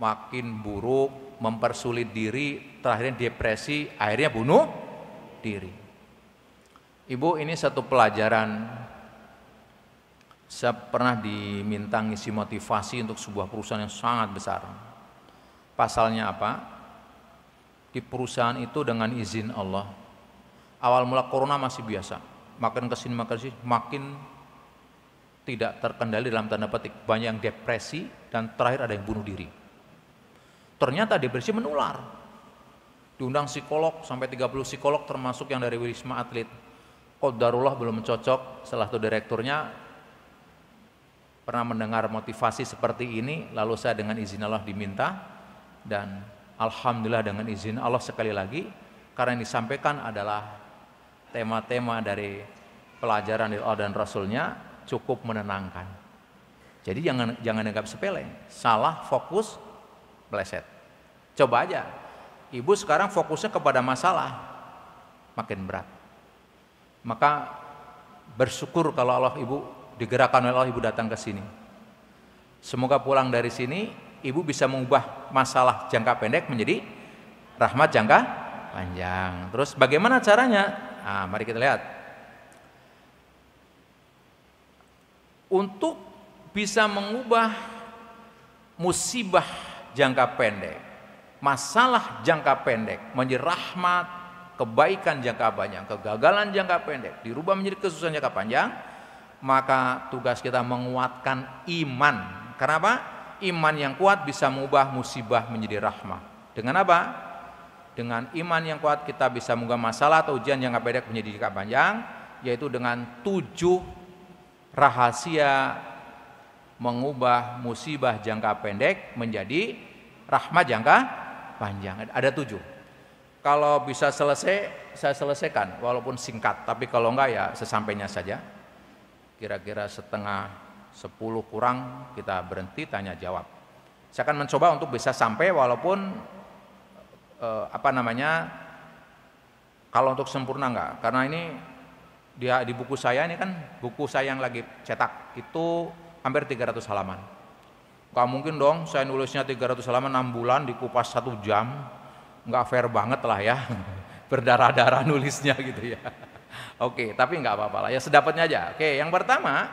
Makin buruk, mempersulit diri, terakhirnya depresi, akhirnya bunuh diri. Ibu ini satu pelajaran saya pernah diminta ngisi motivasi untuk sebuah perusahaan yang sangat besar. Pasalnya apa? Di perusahaan itu dengan izin Allah. Awal mula corona masih biasa Makin kesini makin kesini makin tidak terkendali dalam tanda petik banyak yang depresi dan terakhir ada yang bunuh diri ternyata depresi menular diundang psikolog sampai 30 psikolog termasuk yang dari Wisma Atlet Qadarullah belum cocok salah satu direkturnya pernah mendengar motivasi seperti ini lalu saya dengan izin Allah diminta dan Alhamdulillah dengan izin Allah sekali lagi karena yang disampaikan adalah tema-tema dari pelajaran Allah dan Rasulnya cukup menenangkan. Jadi jangan jangan anggap sepele. Salah fokus meleset. Coba aja. Ibu sekarang fokusnya kepada masalah makin berat. Maka bersyukur kalau Allah Ibu digerakkan oleh Allah Ibu datang ke sini. Semoga pulang dari sini Ibu bisa mengubah masalah jangka pendek menjadi rahmat jangka panjang. Terus bagaimana caranya? Nah, mari kita lihat. Untuk bisa mengubah musibah jangka pendek, masalah jangka pendek menjadi rahmat, kebaikan jangka panjang, kegagalan jangka pendek dirubah menjadi kesusahan jangka panjang, maka tugas kita menguatkan iman. Kenapa? Iman yang kuat bisa mengubah musibah menjadi rahmat. Dengan apa? Dengan iman yang kuat kita bisa menggah masalah atau ujian yang pendek menjadi jangka panjang, yaitu dengan tujuh rahasia mengubah musibah jangka pendek menjadi rahmat jangka panjang. Ada tujuh. Kalau bisa selesai, saya selesaikan, walaupun singkat. Tapi kalau enggak ya sesampainya saja. Kira-kira setengah sepuluh kurang kita berhenti tanya jawab. Saya akan mencoba untuk bisa sampai walaupun eh, apa namanya kalau untuk sempurna enggak karena ini dia di buku saya ini kan buku saya yang lagi cetak itu hampir 300 halaman nggak mungkin dong saya nulisnya 300 halaman 6 bulan dikupas satu jam nggak fair banget lah ya berdarah-darah nulisnya gitu ya oke tapi nggak apa-apa lah ya sedapatnya aja oke yang pertama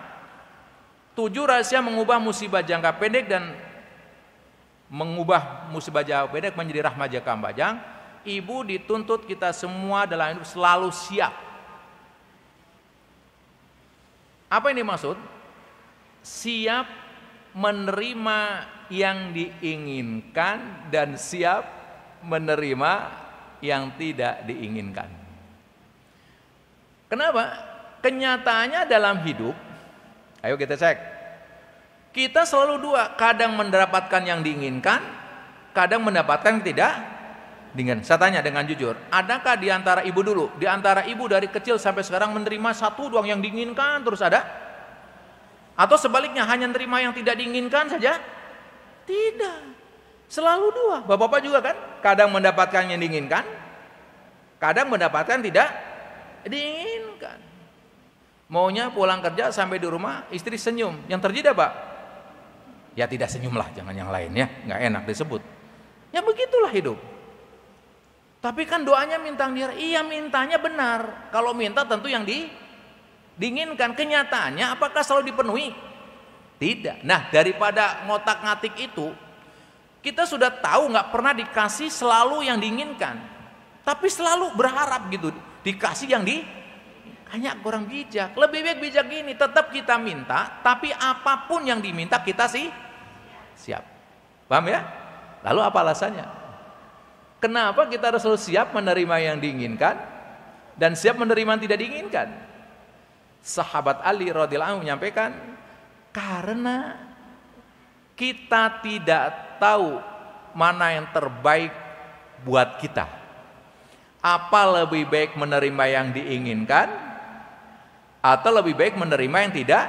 tujuh rahasia mengubah musibah jangka pendek dan mengubah musibah jauh Bedek menjadi rahmat jaka bajang ibu dituntut kita semua dalam hidup selalu siap apa ini maksud? siap menerima yang diinginkan dan siap menerima yang tidak diinginkan kenapa kenyataannya dalam hidup ayo kita cek kita selalu dua, kadang mendapatkan yang diinginkan, kadang mendapatkan yang tidak dengan saya tanya dengan jujur, adakah di antara ibu dulu, di antara ibu dari kecil sampai sekarang menerima satu doang yang diinginkan terus ada? Atau sebaliknya hanya menerima yang tidak diinginkan saja? Tidak. Selalu dua. Bapak-bapak juga kan? Kadang mendapatkan yang diinginkan, kadang mendapatkan tidak diinginkan. Maunya pulang kerja sampai di rumah istri senyum. Yang terjadi apa? Ya tidak senyumlah, jangan yang lain ya, nggak enak disebut. Ya begitulah hidup. Tapi kan doanya minta dia, iya mintanya benar. Kalau minta tentu yang di diinginkan. Kenyataannya apakah selalu dipenuhi? Tidak. Nah daripada ngotak ngatik itu, kita sudah tahu nggak pernah dikasih selalu yang diinginkan. Tapi selalu berharap gitu dikasih yang di hanya kurang bijak. Lebih baik bijak gini, tetap kita minta, tapi apapun yang diminta kita sih siap. Paham ya? Lalu apa alasannya? Kenapa kita harus selalu siap menerima yang diinginkan dan siap menerima yang tidak diinginkan? Sahabat Ali radhiyallahu anhu menyampaikan karena kita tidak tahu mana yang terbaik buat kita. Apa lebih baik menerima yang diinginkan atau lebih baik menerima yang tidak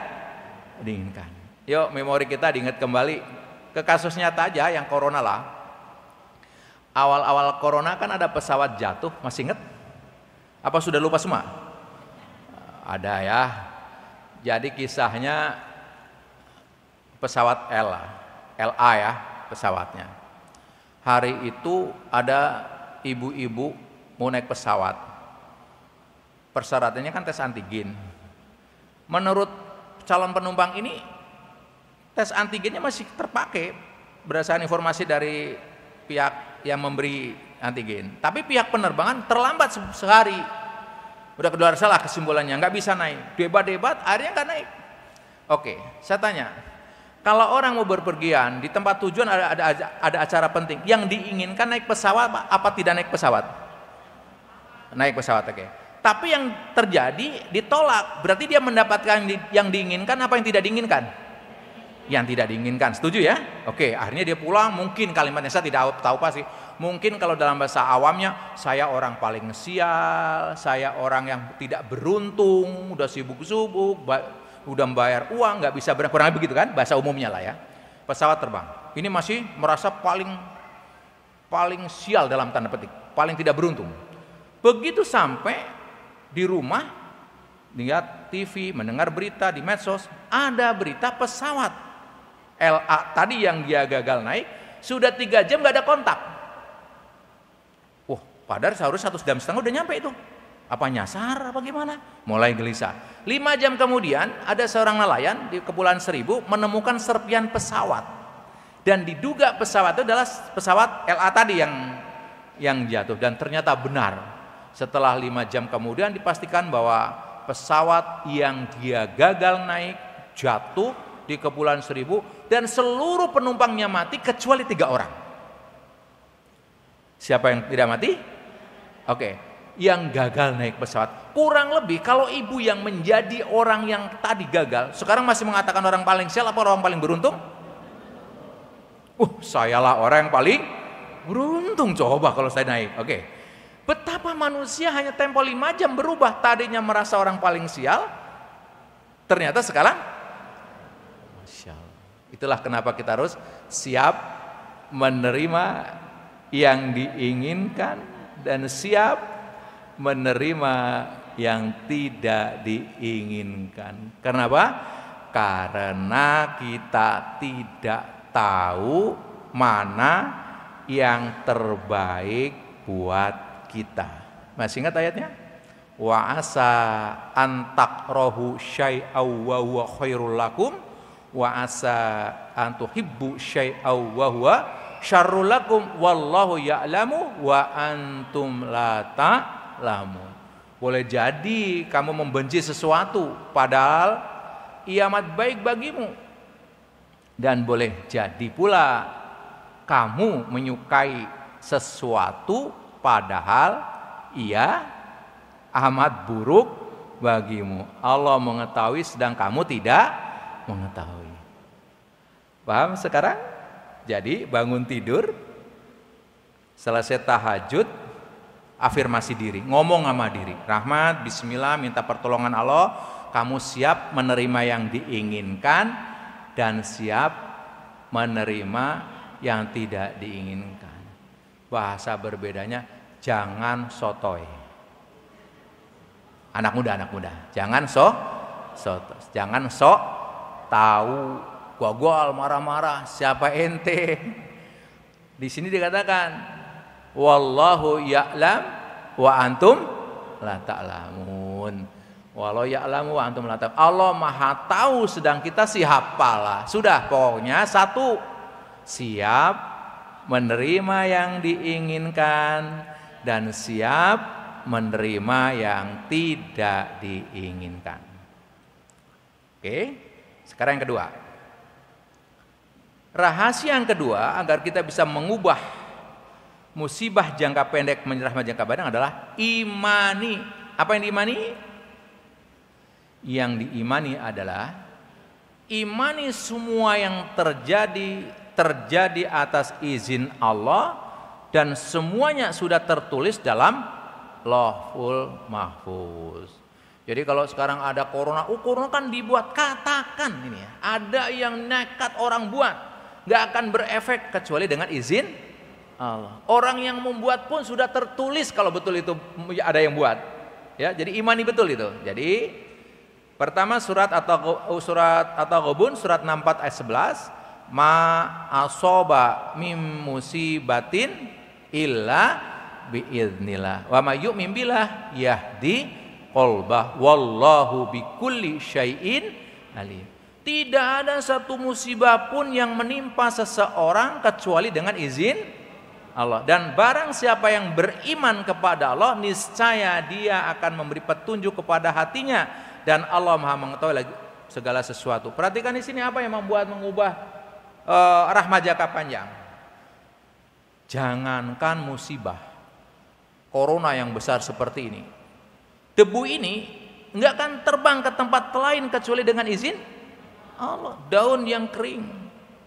diinginkan. Yuk memori kita diingat kembali ke kasus nyata aja yang corona lah. Awal-awal corona kan ada pesawat jatuh, masih inget? Apa sudah lupa semua? Ada ya. Jadi kisahnya pesawat L, LA ya pesawatnya. Hari itu ada ibu-ibu mau naik pesawat. Persyaratannya kan tes antigen. Menurut calon penumpang ini tes antigennya masih terpakai berdasarkan informasi dari pihak yang memberi antigen. Tapi pihak penerbangan terlambat se sehari. Udah keluar salah kesimpulannya, nggak bisa naik. Debat-debat, akhirnya nggak naik. Oke, saya tanya, kalau orang mau berpergian di tempat tujuan ada, ada, ada acara penting, yang diinginkan naik pesawat apa tidak naik pesawat? Naik pesawat, oke. Tapi yang terjadi ditolak, berarti dia mendapatkan yang diinginkan apa yang tidak diinginkan? yang tidak diinginkan. Setuju ya? Oke, akhirnya dia pulang. Mungkin kalimatnya saya tidak tahu pasti. Mungkin kalau dalam bahasa awamnya, saya orang paling sial, saya orang yang tidak beruntung, udah sibuk-sibuk, udah membayar uang, nggak bisa berangkat. Kurang begitu kan? Bahasa umumnya lah ya. Pesawat terbang. Ini masih merasa paling paling sial dalam tanda petik, paling tidak beruntung. Begitu sampai di rumah, lihat TV, mendengar berita di medsos, ada berita pesawat LA tadi yang dia gagal naik sudah tiga jam nggak ada kontak. Wah, padahal seharusnya satu jam setengah udah nyampe itu. Apa nyasar apa gimana? Mulai gelisah. Lima jam kemudian ada seorang nelayan di Kepulauan Seribu menemukan serpian pesawat dan diduga pesawat itu adalah pesawat LA tadi yang yang jatuh dan ternyata benar. Setelah lima jam kemudian dipastikan bahwa pesawat yang dia gagal naik jatuh di Kepulauan Seribu dan seluruh penumpangnya mati kecuali tiga orang. Siapa yang tidak mati? Oke, yang gagal naik pesawat. Kurang lebih kalau ibu yang menjadi orang yang tadi gagal, sekarang masih mengatakan orang paling sial apa orang paling beruntung? Uh, sayalah orang yang paling beruntung coba kalau saya naik. Oke. Betapa manusia hanya tempo lima jam berubah tadinya merasa orang paling sial, ternyata sekarang Itulah kenapa kita harus siap menerima yang diinginkan dan siap menerima yang tidak diinginkan. Kenapa? Karena kita tidak tahu mana yang terbaik buat kita. Masih ingat ayatnya? Wa asa Antak Rohu syai'aw wa huwa khairul lakum wa asa an syai'aw wa huwa syarrul wallahu ya'lamu wa antum la ta'lamu. Boleh jadi kamu membenci sesuatu padahal ia amat baik bagimu. Dan boleh jadi pula kamu menyukai sesuatu padahal ia amat buruk bagimu. Allah mengetahui sedang kamu tidak mengetahui. Paham sekarang? Jadi bangun tidur, selesai tahajud, afirmasi diri, ngomong sama diri. Rahmat, bismillah, minta pertolongan Allah, kamu siap menerima yang diinginkan dan siap menerima yang tidak diinginkan. Bahasa berbedanya jangan sotoy anak muda anak muda jangan so, so jangan sok tahu gogol marah-marah siapa ente di sini dikatakan wallahu ya'lam wa antum la ta'lamun walau ya'lamu wa antum la ta'lamun Allah maha tahu sedang kita si lah sudah pokoknya satu siap menerima yang diinginkan dan siap menerima yang tidak diinginkan oke okay? Sekarang yang kedua. Rahasia yang kedua agar kita bisa mengubah musibah jangka pendek menjadi rahmat jangka panjang adalah imani. Apa yang diimani? Yang diimani adalah imani semua yang terjadi terjadi atas izin Allah dan semuanya sudah tertulis dalam lahful mahfuz. Jadi kalau sekarang ada corona, oh corona kan dibuat, katakan ini ya. Ada yang nekat orang buat, nggak akan berefek kecuali dengan izin Allah. Orang yang membuat pun sudah tertulis kalau betul itu ada yang buat. Ya, jadi imani betul itu. Jadi pertama surat atau uh, surat atau gobun surat 64 ayat 11 ma asoba mim musibatin illa biiznillah wa may mimbilah yahdi kolbah wallahu bikulli syai'in alim. Tidak ada satu musibah pun yang menimpa seseorang kecuali dengan izin Allah. Dan barang siapa yang beriman kepada Allah, niscaya dia akan memberi petunjuk kepada hatinya dan Allah Maha mengetahui lagi segala sesuatu. Perhatikan di sini apa yang membuat mengubah uh, rahmat jangka panjang. Jangankan musibah, corona yang besar seperti ini, Debu ini nggak akan terbang ke tempat lain kecuali dengan izin Allah. Daun yang kering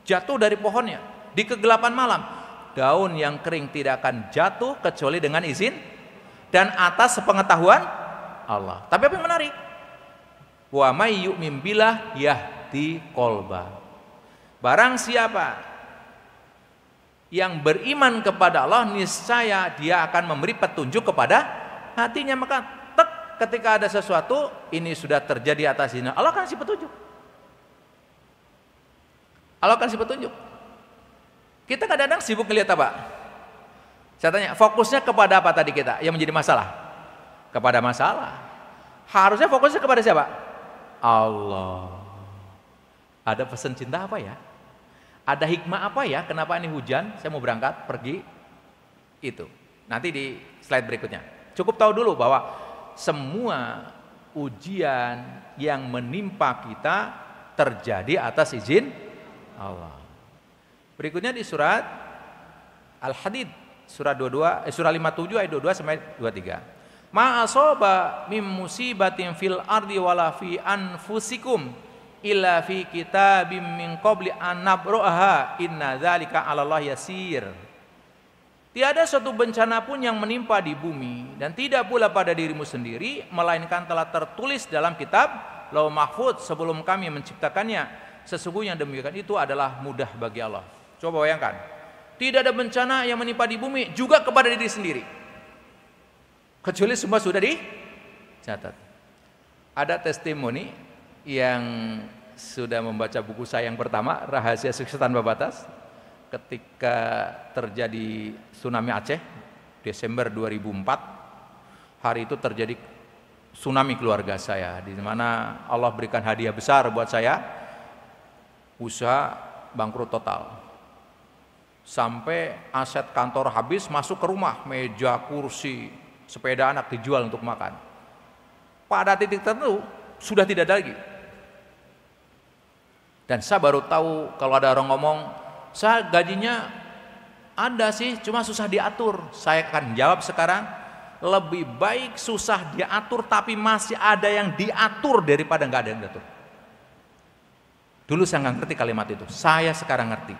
jatuh dari pohonnya di kegelapan malam. Daun yang kering tidak akan jatuh kecuali dengan izin dan atas sepengetahuan Allah. Tapi apa yang menarik? Wa may yu'min billah yahdi kolba. Barang siapa yang beriman kepada Allah niscaya dia akan memberi petunjuk kepada hatinya maka ketika ada sesuatu ini sudah terjadi atas ini Allah kan si petunjuk Allah kan si petunjuk kita kadang-kadang sibuk ngeliat apa saya tanya fokusnya kepada apa tadi kita yang menjadi masalah kepada masalah harusnya fokusnya kepada siapa Allah ada pesan cinta apa ya ada hikmah apa ya kenapa ini hujan saya mau berangkat pergi itu nanti di slide berikutnya cukup tahu dulu bahwa semua ujian yang menimpa kita terjadi atas izin Allah. Berikutnya di surat Al-Hadid surah 22 eh, surah 57 ayat 22 sampai 23. Ma asaba mim musibatin fil ardi wala fi anfusikum illa fi kitabim min qabli an nabraha inna dzalika 'ala Allah yasir. Tiada suatu bencana pun yang menimpa di bumi dan tidak pula pada dirimu sendiri melainkan telah tertulis dalam kitab Lau Mahfud sebelum kami menciptakannya. Sesungguhnya demikian itu adalah mudah bagi Allah. Coba bayangkan. Tidak ada bencana yang menimpa di bumi juga kepada diri sendiri. Kecuali semua sudah dicatat. Ada testimoni yang sudah membaca buku saya yang pertama, Rahasia Sukses Tanpa Batas, ketika terjadi tsunami Aceh Desember 2004 hari itu terjadi tsunami keluarga saya di mana Allah berikan hadiah besar buat saya usaha bangkrut total sampai aset kantor habis masuk ke rumah meja kursi sepeda anak dijual untuk makan pada titik tertentu sudah tidak ada lagi dan saya baru tahu kalau ada orang ngomong saya gajinya ada sih, cuma susah diatur. Saya akan jawab sekarang, lebih baik susah diatur tapi masih ada yang diatur daripada nggak ada yang diatur. Dulu saya nggak ngerti kalimat itu, saya sekarang ngerti.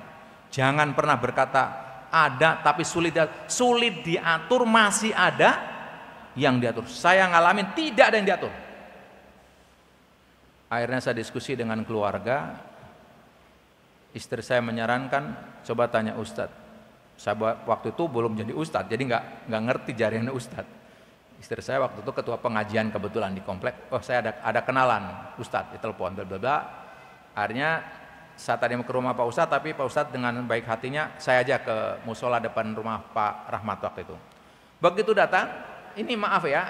Jangan pernah berkata ada tapi sulit diatur. sulit diatur masih ada yang diatur. Saya ngalamin tidak ada yang diatur. Akhirnya saya diskusi dengan keluarga, istri saya menyarankan coba tanya Ustad. saya waktu itu belum jadi Ustad, jadi nggak nggak ngerti jaringan Ustad. istri saya waktu itu ketua pengajian kebetulan di komplek oh saya ada ada kenalan Ustad, ditelepon bla bla bla akhirnya saya tadi mau ke rumah Pak Ustad, tapi Pak Ustad dengan baik hatinya saya aja ke musola depan rumah Pak Rahmat waktu itu begitu datang ini maaf ya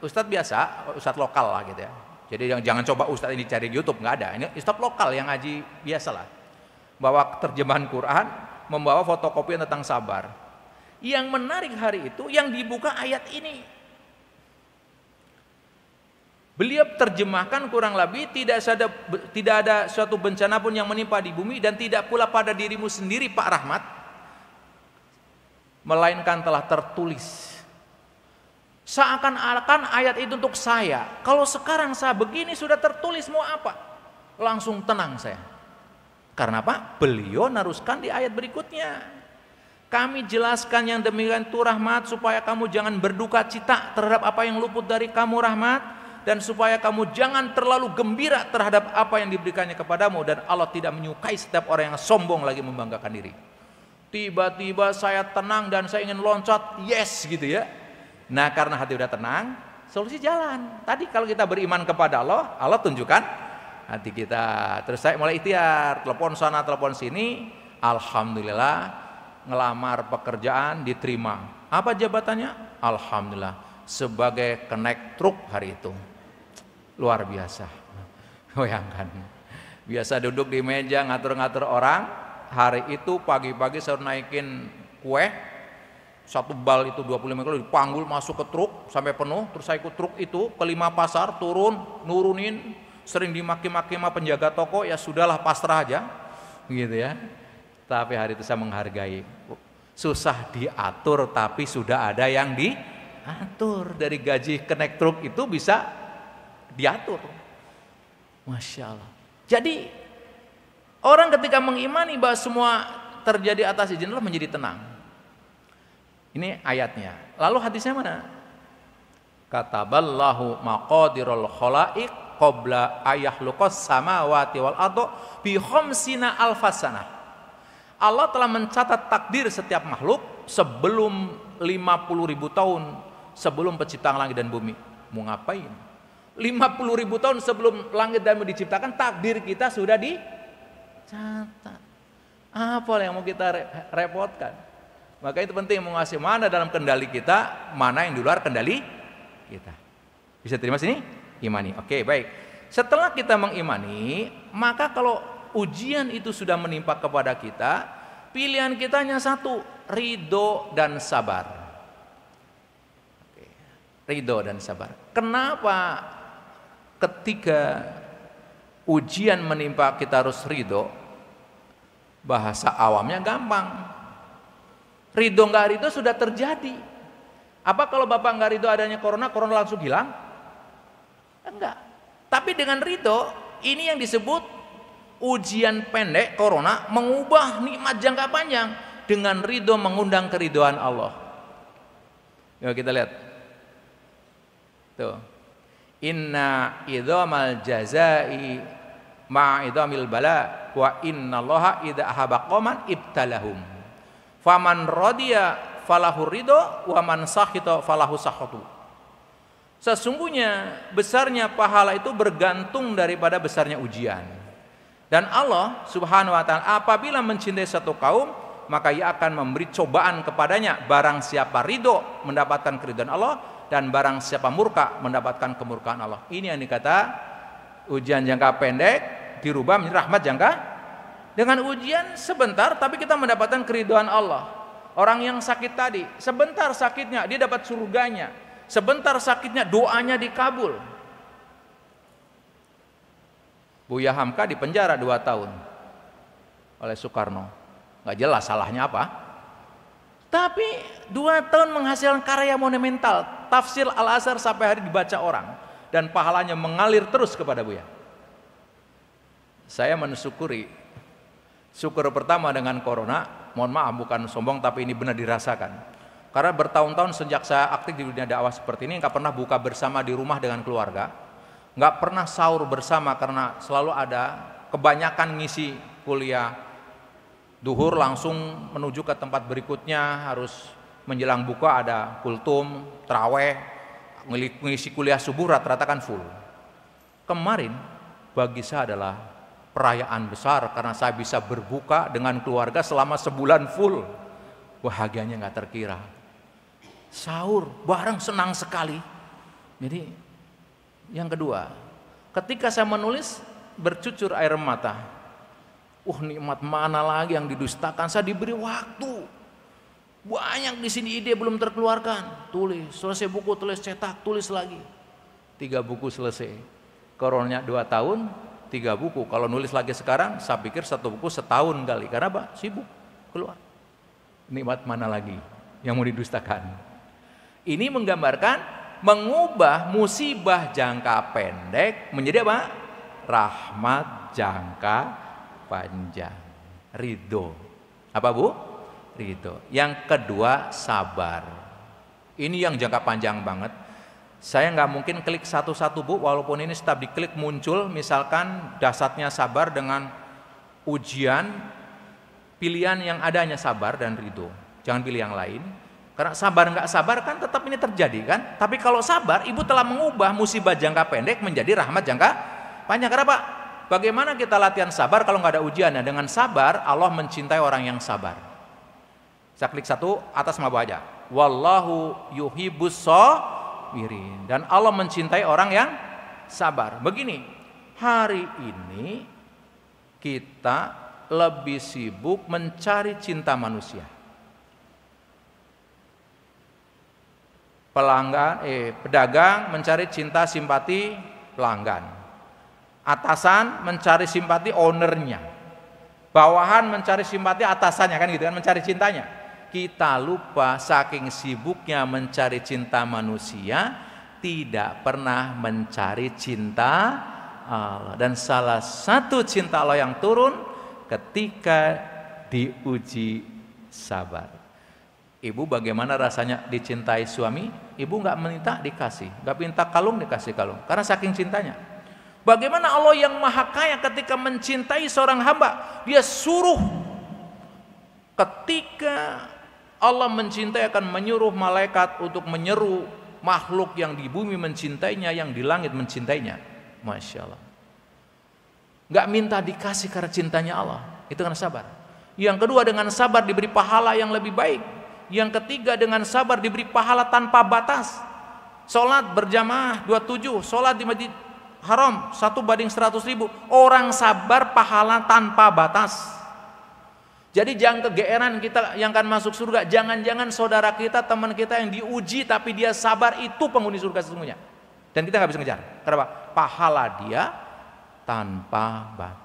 Ustad biasa Ustad lokal lah gitu ya jadi jangan coba Ustad ini cari YouTube nggak ada ini Ustad lokal yang ngaji biasa lah bawa terjemahan Quran, membawa fotokopi tentang sabar. Yang menarik hari itu yang dibuka ayat ini. Beliau terjemahkan kurang lebih tidak ada tidak ada suatu bencana pun yang menimpa di bumi dan tidak pula pada dirimu sendiri Pak Rahmat melainkan telah tertulis. Seakan-akan ayat itu untuk saya. Kalau sekarang saya begini sudah tertulis mau apa? Langsung tenang saya. Karena apa? Beliau naruskan di ayat berikutnya. Kami jelaskan yang demikian itu rahmat supaya kamu jangan berduka cita terhadap apa yang luput dari kamu rahmat dan supaya kamu jangan terlalu gembira terhadap apa yang diberikannya kepadamu dan Allah tidak menyukai setiap orang yang sombong lagi membanggakan diri. Tiba-tiba saya tenang dan saya ingin loncat, yes gitu ya. Nah, karena hati udah tenang, solusi jalan. Tadi kalau kita beriman kepada Allah, Allah tunjukkan hati kita. Terus saya mulai ikhtiar, telepon sana, telepon sini, alhamdulillah ngelamar pekerjaan diterima. Apa jabatannya? Alhamdulillah sebagai kenek truk hari itu. Luar biasa. Bayangkan. Biasa duduk di meja ngatur-ngatur orang, hari itu pagi-pagi saya naikin kue satu bal itu 25 kilo dipanggul masuk ke truk sampai penuh terus saya ikut truk itu ke lima pasar turun nurunin sering dimaki-maki sama penjaga toko ya sudahlah pasrah aja gitu ya tapi hari itu saya menghargai susah diatur tapi sudah ada yang diatur dari gaji kenaik truk itu bisa diatur Masya Allah jadi orang ketika mengimani bahwa semua terjadi atas izin Allah menjadi tenang ini ayatnya lalu hadisnya mana kataballahu maqadirul khalaiq qabla ayahluqas samawati wal ardu bi khamsina alfasana. Allah telah mencatat takdir setiap makhluk sebelum 50 ribu tahun sebelum penciptaan langit dan bumi. Mau ngapain? 50 ribu tahun sebelum langit dan bumi diciptakan takdir kita sudah dicatat. Apa yang mau kita repotkan? Maka itu penting mengasih mana dalam kendali kita, mana yang di luar kendali kita. Bisa terima sini? imani. Oke, baik. Setelah kita mengimani, maka kalau ujian itu sudah menimpa kepada kita, pilihan kita hanya satu, ridho dan sabar. Ridho dan sabar. Kenapa ketika ujian menimpa kita harus ridho? Bahasa awamnya gampang. Ridho nggak ridho sudah terjadi. Apa kalau bapak nggak ridho adanya corona, corona langsung hilang? Enggak. Tapi dengan ridho, ini yang disebut ujian pendek corona mengubah nikmat jangka panjang dengan ridho mengundang keridoan Allah. Yuk kita lihat. Tuh. Inna idhamal jazai ma idhamil bala wa Inna Allah ahaba habaqoman ibtalahum. Faman radiya falahu ridho wa man sahito falahu sahotu. Sesungguhnya besarnya pahala itu bergantung daripada besarnya ujian. Dan Allah Subhanahu wa taala apabila mencintai satu kaum, maka ia akan memberi cobaan kepadanya barang siapa ridho mendapatkan keridhaan Allah dan barang siapa murka mendapatkan kemurkaan Allah. Ini yang dikata ujian jangka pendek dirubah menjadi rahmat jangka dengan ujian sebentar tapi kita mendapatkan keridhaan Allah. Orang yang sakit tadi sebentar sakitnya dia dapat surganya sebentar sakitnya doanya dikabul. Buya Hamka dipenjara dua tahun oleh Soekarno. Gak jelas salahnya apa. Tapi dua tahun menghasilkan karya monumental. Tafsir Al-Azhar sampai hari dibaca orang. Dan pahalanya mengalir terus kepada Buya. Saya mensyukuri. Syukur pertama dengan Corona. Mohon maaf bukan sombong tapi ini benar dirasakan karena bertahun-tahun sejak saya aktif di dunia dakwah seperti ini, nggak pernah buka bersama di rumah dengan keluarga, nggak pernah sahur bersama karena selalu ada kebanyakan ngisi kuliah duhur langsung menuju ke tempat berikutnya harus menjelang buka ada kultum, traweh, ngisi kuliah subuh rata-rata kan full. Kemarin bagi saya adalah perayaan besar karena saya bisa berbuka dengan keluarga selama sebulan full. Bahagianya nggak terkira sahur bareng senang sekali. Jadi yang kedua, ketika saya menulis bercucur air mata. Uh nikmat mana lagi yang didustakan? Saya diberi waktu. Banyak di sini ide belum terkeluarkan. Tulis, selesai buku tulis cetak, tulis lagi. Tiga buku selesai. Koronnya dua tahun, tiga buku. Kalau nulis lagi sekarang, saya pikir satu buku setahun kali. Karena apa? Sibuk, keluar. Nikmat mana lagi yang mau didustakan? Ini menggambarkan mengubah musibah jangka pendek menjadi apa? Rahmat jangka panjang. Ridho. Apa Bu? Ridho. Yang kedua sabar. Ini yang jangka panjang banget. Saya nggak mungkin klik satu-satu Bu, walaupun ini setiap diklik muncul misalkan dasarnya sabar dengan ujian, pilihan yang adanya sabar dan ridho. Jangan pilih yang lain, karena sabar nggak sabar kan tetap ini terjadi kan. Tapi kalau sabar, ibu telah mengubah musibah jangka pendek menjadi rahmat jangka panjang. Kenapa? Bagaimana kita latihan sabar kalau nggak ada ujiannya? Dengan sabar Allah mencintai orang yang sabar. Saya klik satu atas sama bawah aja. Wallahu so mirin. Dan Allah mencintai orang yang sabar. Begini, hari ini kita lebih sibuk mencari cinta manusia pelanggan eh pedagang mencari cinta simpati pelanggan atasan mencari simpati ownernya bawahan mencari simpati atasannya kan gitu kan mencari cintanya kita lupa saking sibuknya mencari cinta manusia tidak pernah mencari cinta Allah dan salah satu cinta Allah yang turun ketika diuji sabar Ibu bagaimana rasanya dicintai suami? Ibu nggak minta dikasih, nggak minta kalung dikasih kalung, karena saking cintanya. Bagaimana Allah yang maha kaya ketika mencintai seorang hamba, dia suruh ketika Allah mencintai akan menyuruh malaikat untuk menyeru makhluk yang di bumi mencintainya, yang di langit mencintainya. Masya Allah. Gak minta dikasih karena cintanya Allah. Itu karena sabar. Yang kedua dengan sabar diberi pahala yang lebih baik yang ketiga dengan sabar diberi pahala tanpa batas. Salat berjamaah 27, salat di Masjid Haram satu banding 100 ribu. Orang sabar pahala tanpa batas. Jadi jangan kegeeran kita yang akan masuk surga. Jangan-jangan saudara kita, teman kita yang diuji tapi dia sabar itu penghuni surga sesungguhnya. Dan kita nggak bisa ngejar. Kenapa? Pahala dia tanpa batas.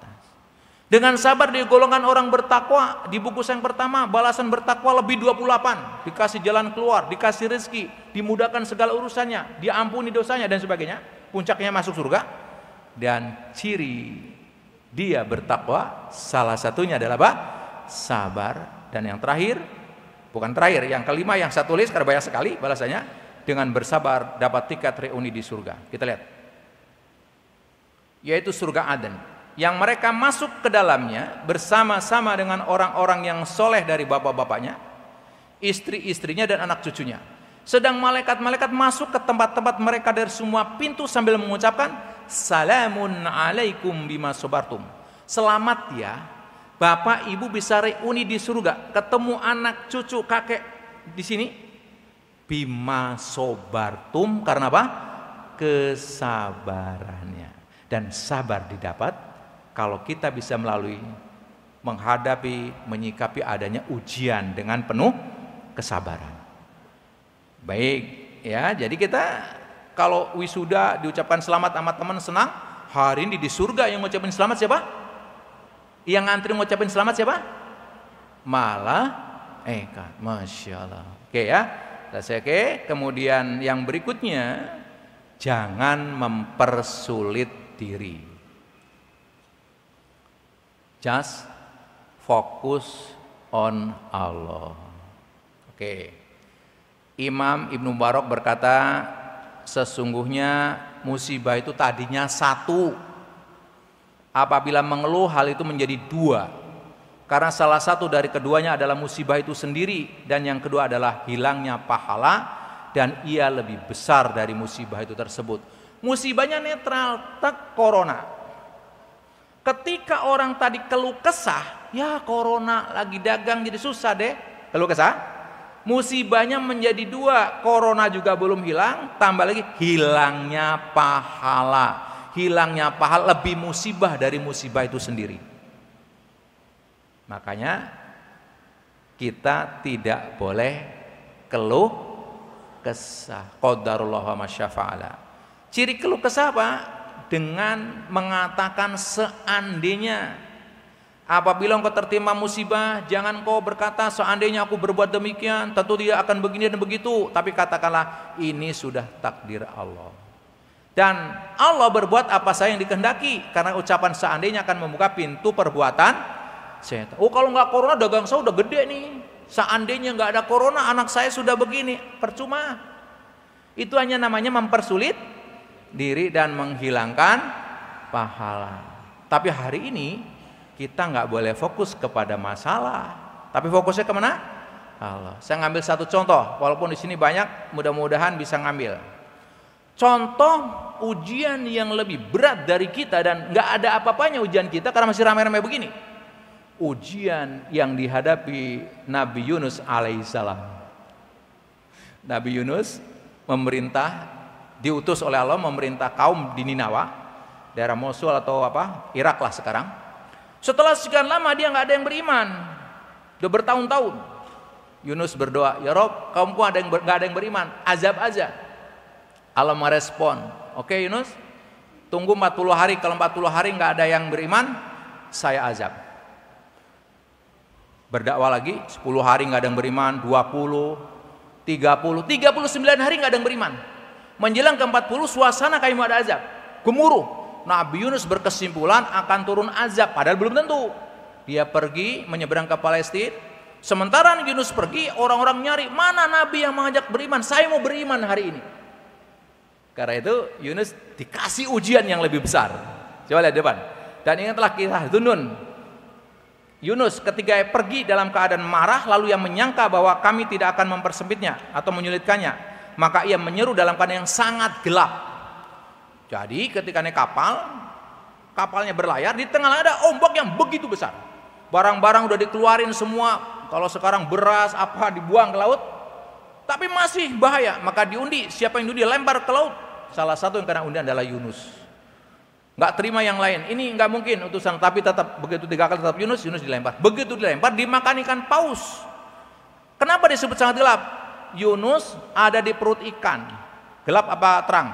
Dengan sabar di golongan orang bertakwa, di buku yang pertama balasan bertakwa lebih 28, dikasih jalan keluar, dikasih rezeki, dimudahkan segala urusannya, diampuni dosanya dan sebagainya. Puncaknya masuk surga. Dan ciri dia bertakwa salah satunya adalah apa? Sabar dan yang terakhir bukan terakhir, yang kelima yang saya tulis karena banyak sekali balasannya dengan bersabar dapat tiket reuni di surga. Kita lihat. Yaitu surga Aden yang mereka masuk ke dalamnya bersama-sama dengan orang-orang yang soleh dari bapak-bapaknya, istri-istrinya dan anak cucunya. Sedang malaikat-malaikat masuk ke tempat-tempat mereka dari semua pintu sambil mengucapkan salamun alaikum bima sobartum. Selamat ya, bapak ibu bisa reuni di surga, ketemu anak cucu kakek di sini. Bima sobartum karena apa? Kesabarannya dan sabar didapat kalau kita bisa melalui menghadapi, menyikapi adanya ujian dengan penuh kesabaran. Baik, ya. Jadi kita kalau wisuda diucapkan selamat sama teman senang, hari ini di surga yang ngucapin selamat siapa? Yang ngantri ngucapin selamat siapa? Malah eh kan, masya Allah. Oke ya, nah, saya oke. Kemudian yang berikutnya, jangan mempersulit diri. Just focus on Allah. Oke. Okay. Imam Ibnu Barok berkata, sesungguhnya musibah itu tadinya satu. Apabila mengeluh hal itu menjadi dua. Karena salah satu dari keduanya adalah musibah itu sendiri dan yang kedua adalah hilangnya pahala dan ia lebih besar dari musibah itu tersebut. Musibahnya netral, tak corona. Ketika orang tadi keluh kesah, ya corona lagi dagang jadi susah deh. Keluh kesah? Musibahnya menjadi dua, corona juga belum hilang, tambah lagi hilangnya pahala. Hilangnya pahala lebih musibah dari musibah itu sendiri. Makanya kita tidak boleh keluh kesah. Qadarullah wa Ciri keluh kesah apa? dengan mengatakan seandainya Apabila engkau tertimpa musibah, jangan kau berkata seandainya aku berbuat demikian, tentu dia akan begini dan begitu. Tapi katakanlah ini sudah takdir Allah. Dan Allah berbuat apa saja yang dikehendaki karena ucapan seandainya akan membuka pintu perbuatan setan. Oh kalau nggak corona dagang saya udah gede nih. Seandainya nggak ada corona anak saya sudah begini, percuma. Itu hanya namanya mempersulit diri dan menghilangkan pahala. Tapi hari ini kita nggak boleh fokus kepada masalah, tapi fokusnya kemana? Allah. Saya ngambil satu contoh, walaupun di sini banyak, mudah-mudahan bisa ngambil. Contoh ujian yang lebih berat dari kita dan nggak ada apa-apanya ujian kita karena masih ramai-ramai begini. Ujian yang dihadapi Nabi Yunus alaihissalam. Nabi Yunus memerintah diutus oleh Allah memerintah kaum di Ninawa, daerah Mosul atau apa, Irak lah sekarang. Setelah sekian lama dia nggak ada yang beriman, udah bertahun-tahun. Yunus berdoa, ya Rob, kaumku ada yang nggak ada yang beriman, azab aja. Allah merespon, oke okay, Yunus, tunggu 40 hari, kalau 40 hari nggak ada yang beriman, saya azab. Berdakwah lagi, 10 hari nggak ada yang beriman, 20, 30, 39 hari nggak ada yang beriman. Menjelang ke-40 suasana kayak mau ada azab, gemuruh. Nabi Yunus berkesimpulan akan turun azab padahal belum tentu. Dia pergi menyeberang ke Palestina. Sementara Yunus pergi, orang-orang nyari mana nabi yang mengajak beriman. Saya mau beriman hari ini. Karena itu Yunus dikasih ujian yang lebih besar. Coba lihat depan. Dan ingatlah kisah Dunun. Yunus ketika pergi dalam keadaan marah lalu yang menyangka bahwa kami tidak akan mempersempitnya atau menyulitkannya maka ia menyeru dalam keadaan yang sangat gelap. Jadi ketika naik kapal, kapalnya berlayar, di tengah ada ombak yang begitu besar. Barang-barang udah dikeluarin semua, kalau sekarang beras apa dibuang ke laut, tapi masih bahaya, maka diundi. Siapa yang diundi lempar ke laut. Salah satu yang kena undian adalah Yunus. Nggak terima yang lain. Ini nggak mungkin utusan, tapi tetap begitu tiga kali tetap Yunus, Yunus dilempar. Begitu dilempar dimakan ikan paus. Kenapa disebut sangat gelap? Yunus ada di perut ikan. Gelap apa terang?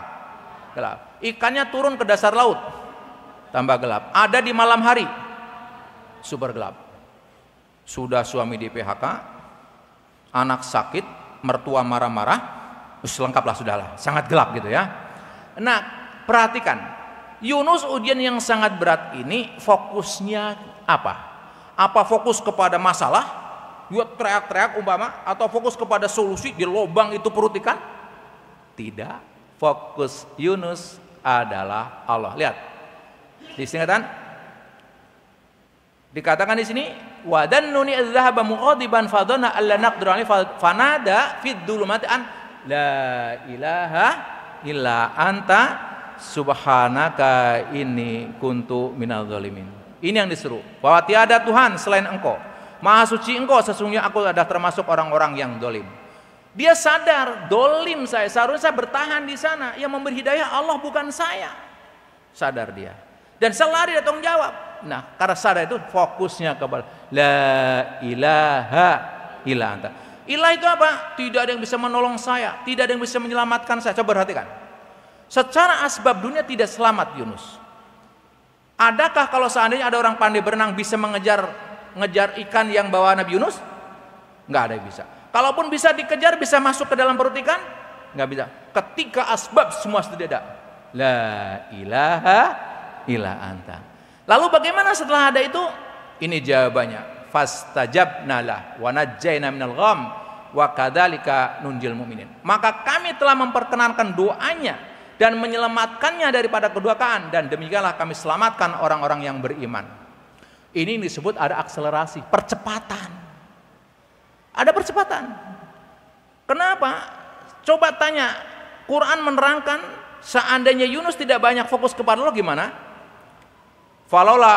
Gelap. Ikannya turun ke dasar laut. Tambah gelap. Ada di malam hari. Super gelap. Sudah suami di PHK, anak sakit, mertua marah-marah, terus lengkaplah sudahlah, sangat gelap gitu ya. Nah, perhatikan. Yunus ujian yang sangat berat ini fokusnya apa? Apa fokus kepada masalah dia teriak-teriak umpama atau fokus kepada solusi di lubang itu perut ikan? Tidak. Fokus Yunus adalah Allah. Lihat. Di singkatan dikatakan di sini wadan nuni adzhaba muqadiban fadana alla naqdiru alaihi fanada fid dhulumati an la ilaha illa anta subhanaka inni kuntu minadz zalimin. Ini yang disuruh bahwa tiada Tuhan selain Engkau Maha suci engkau sesungguhnya aku adalah termasuk orang-orang yang dolim. Dia sadar dolim saya, seharusnya saya bertahan di sana. Yang memberi hidayah Allah bukan saya. Sadar dia. Dan saya lari datang jawab. Nah, karena sadar itu fokusnya kepada la ilaha illa anta. Ilah itu apa? Tidak ada yang bisa menolong saya, tidak ada yang bisa menyelamatkan saya. Coba perhatikan. Secara asbab dunia tidak selamat Yunus. Adakah kalau seandainya ada orang pandai berenang bisa mengejar ngejar ikan yang bawa Nabi Yunus? Enggak ada yang bisa. Kalaupun bisa dikejar, bisa masuk ke dalam perut ikan? Enggak bisa. Ketika asbab semua sudah ada. La ilaha illa anta. Lalu bagaimana setelah ada itu? Ini jawabannya. Fastajabna lah wa najjayna minal gham wa kadzalika nunjil mu'minin. Maka kami telah memperkenankan doanya dan menyelamatkannya daripada kedua kaan dan demikianlah kami selamatkan orang-orang yang beriman. Ini disebut ada akselerasi, percepatan. Ada percepatan. Kenapa? Coba tanya, Quran menerangkan seandainya Yunus tidak banyak fokus kepada Allah gimana? Falola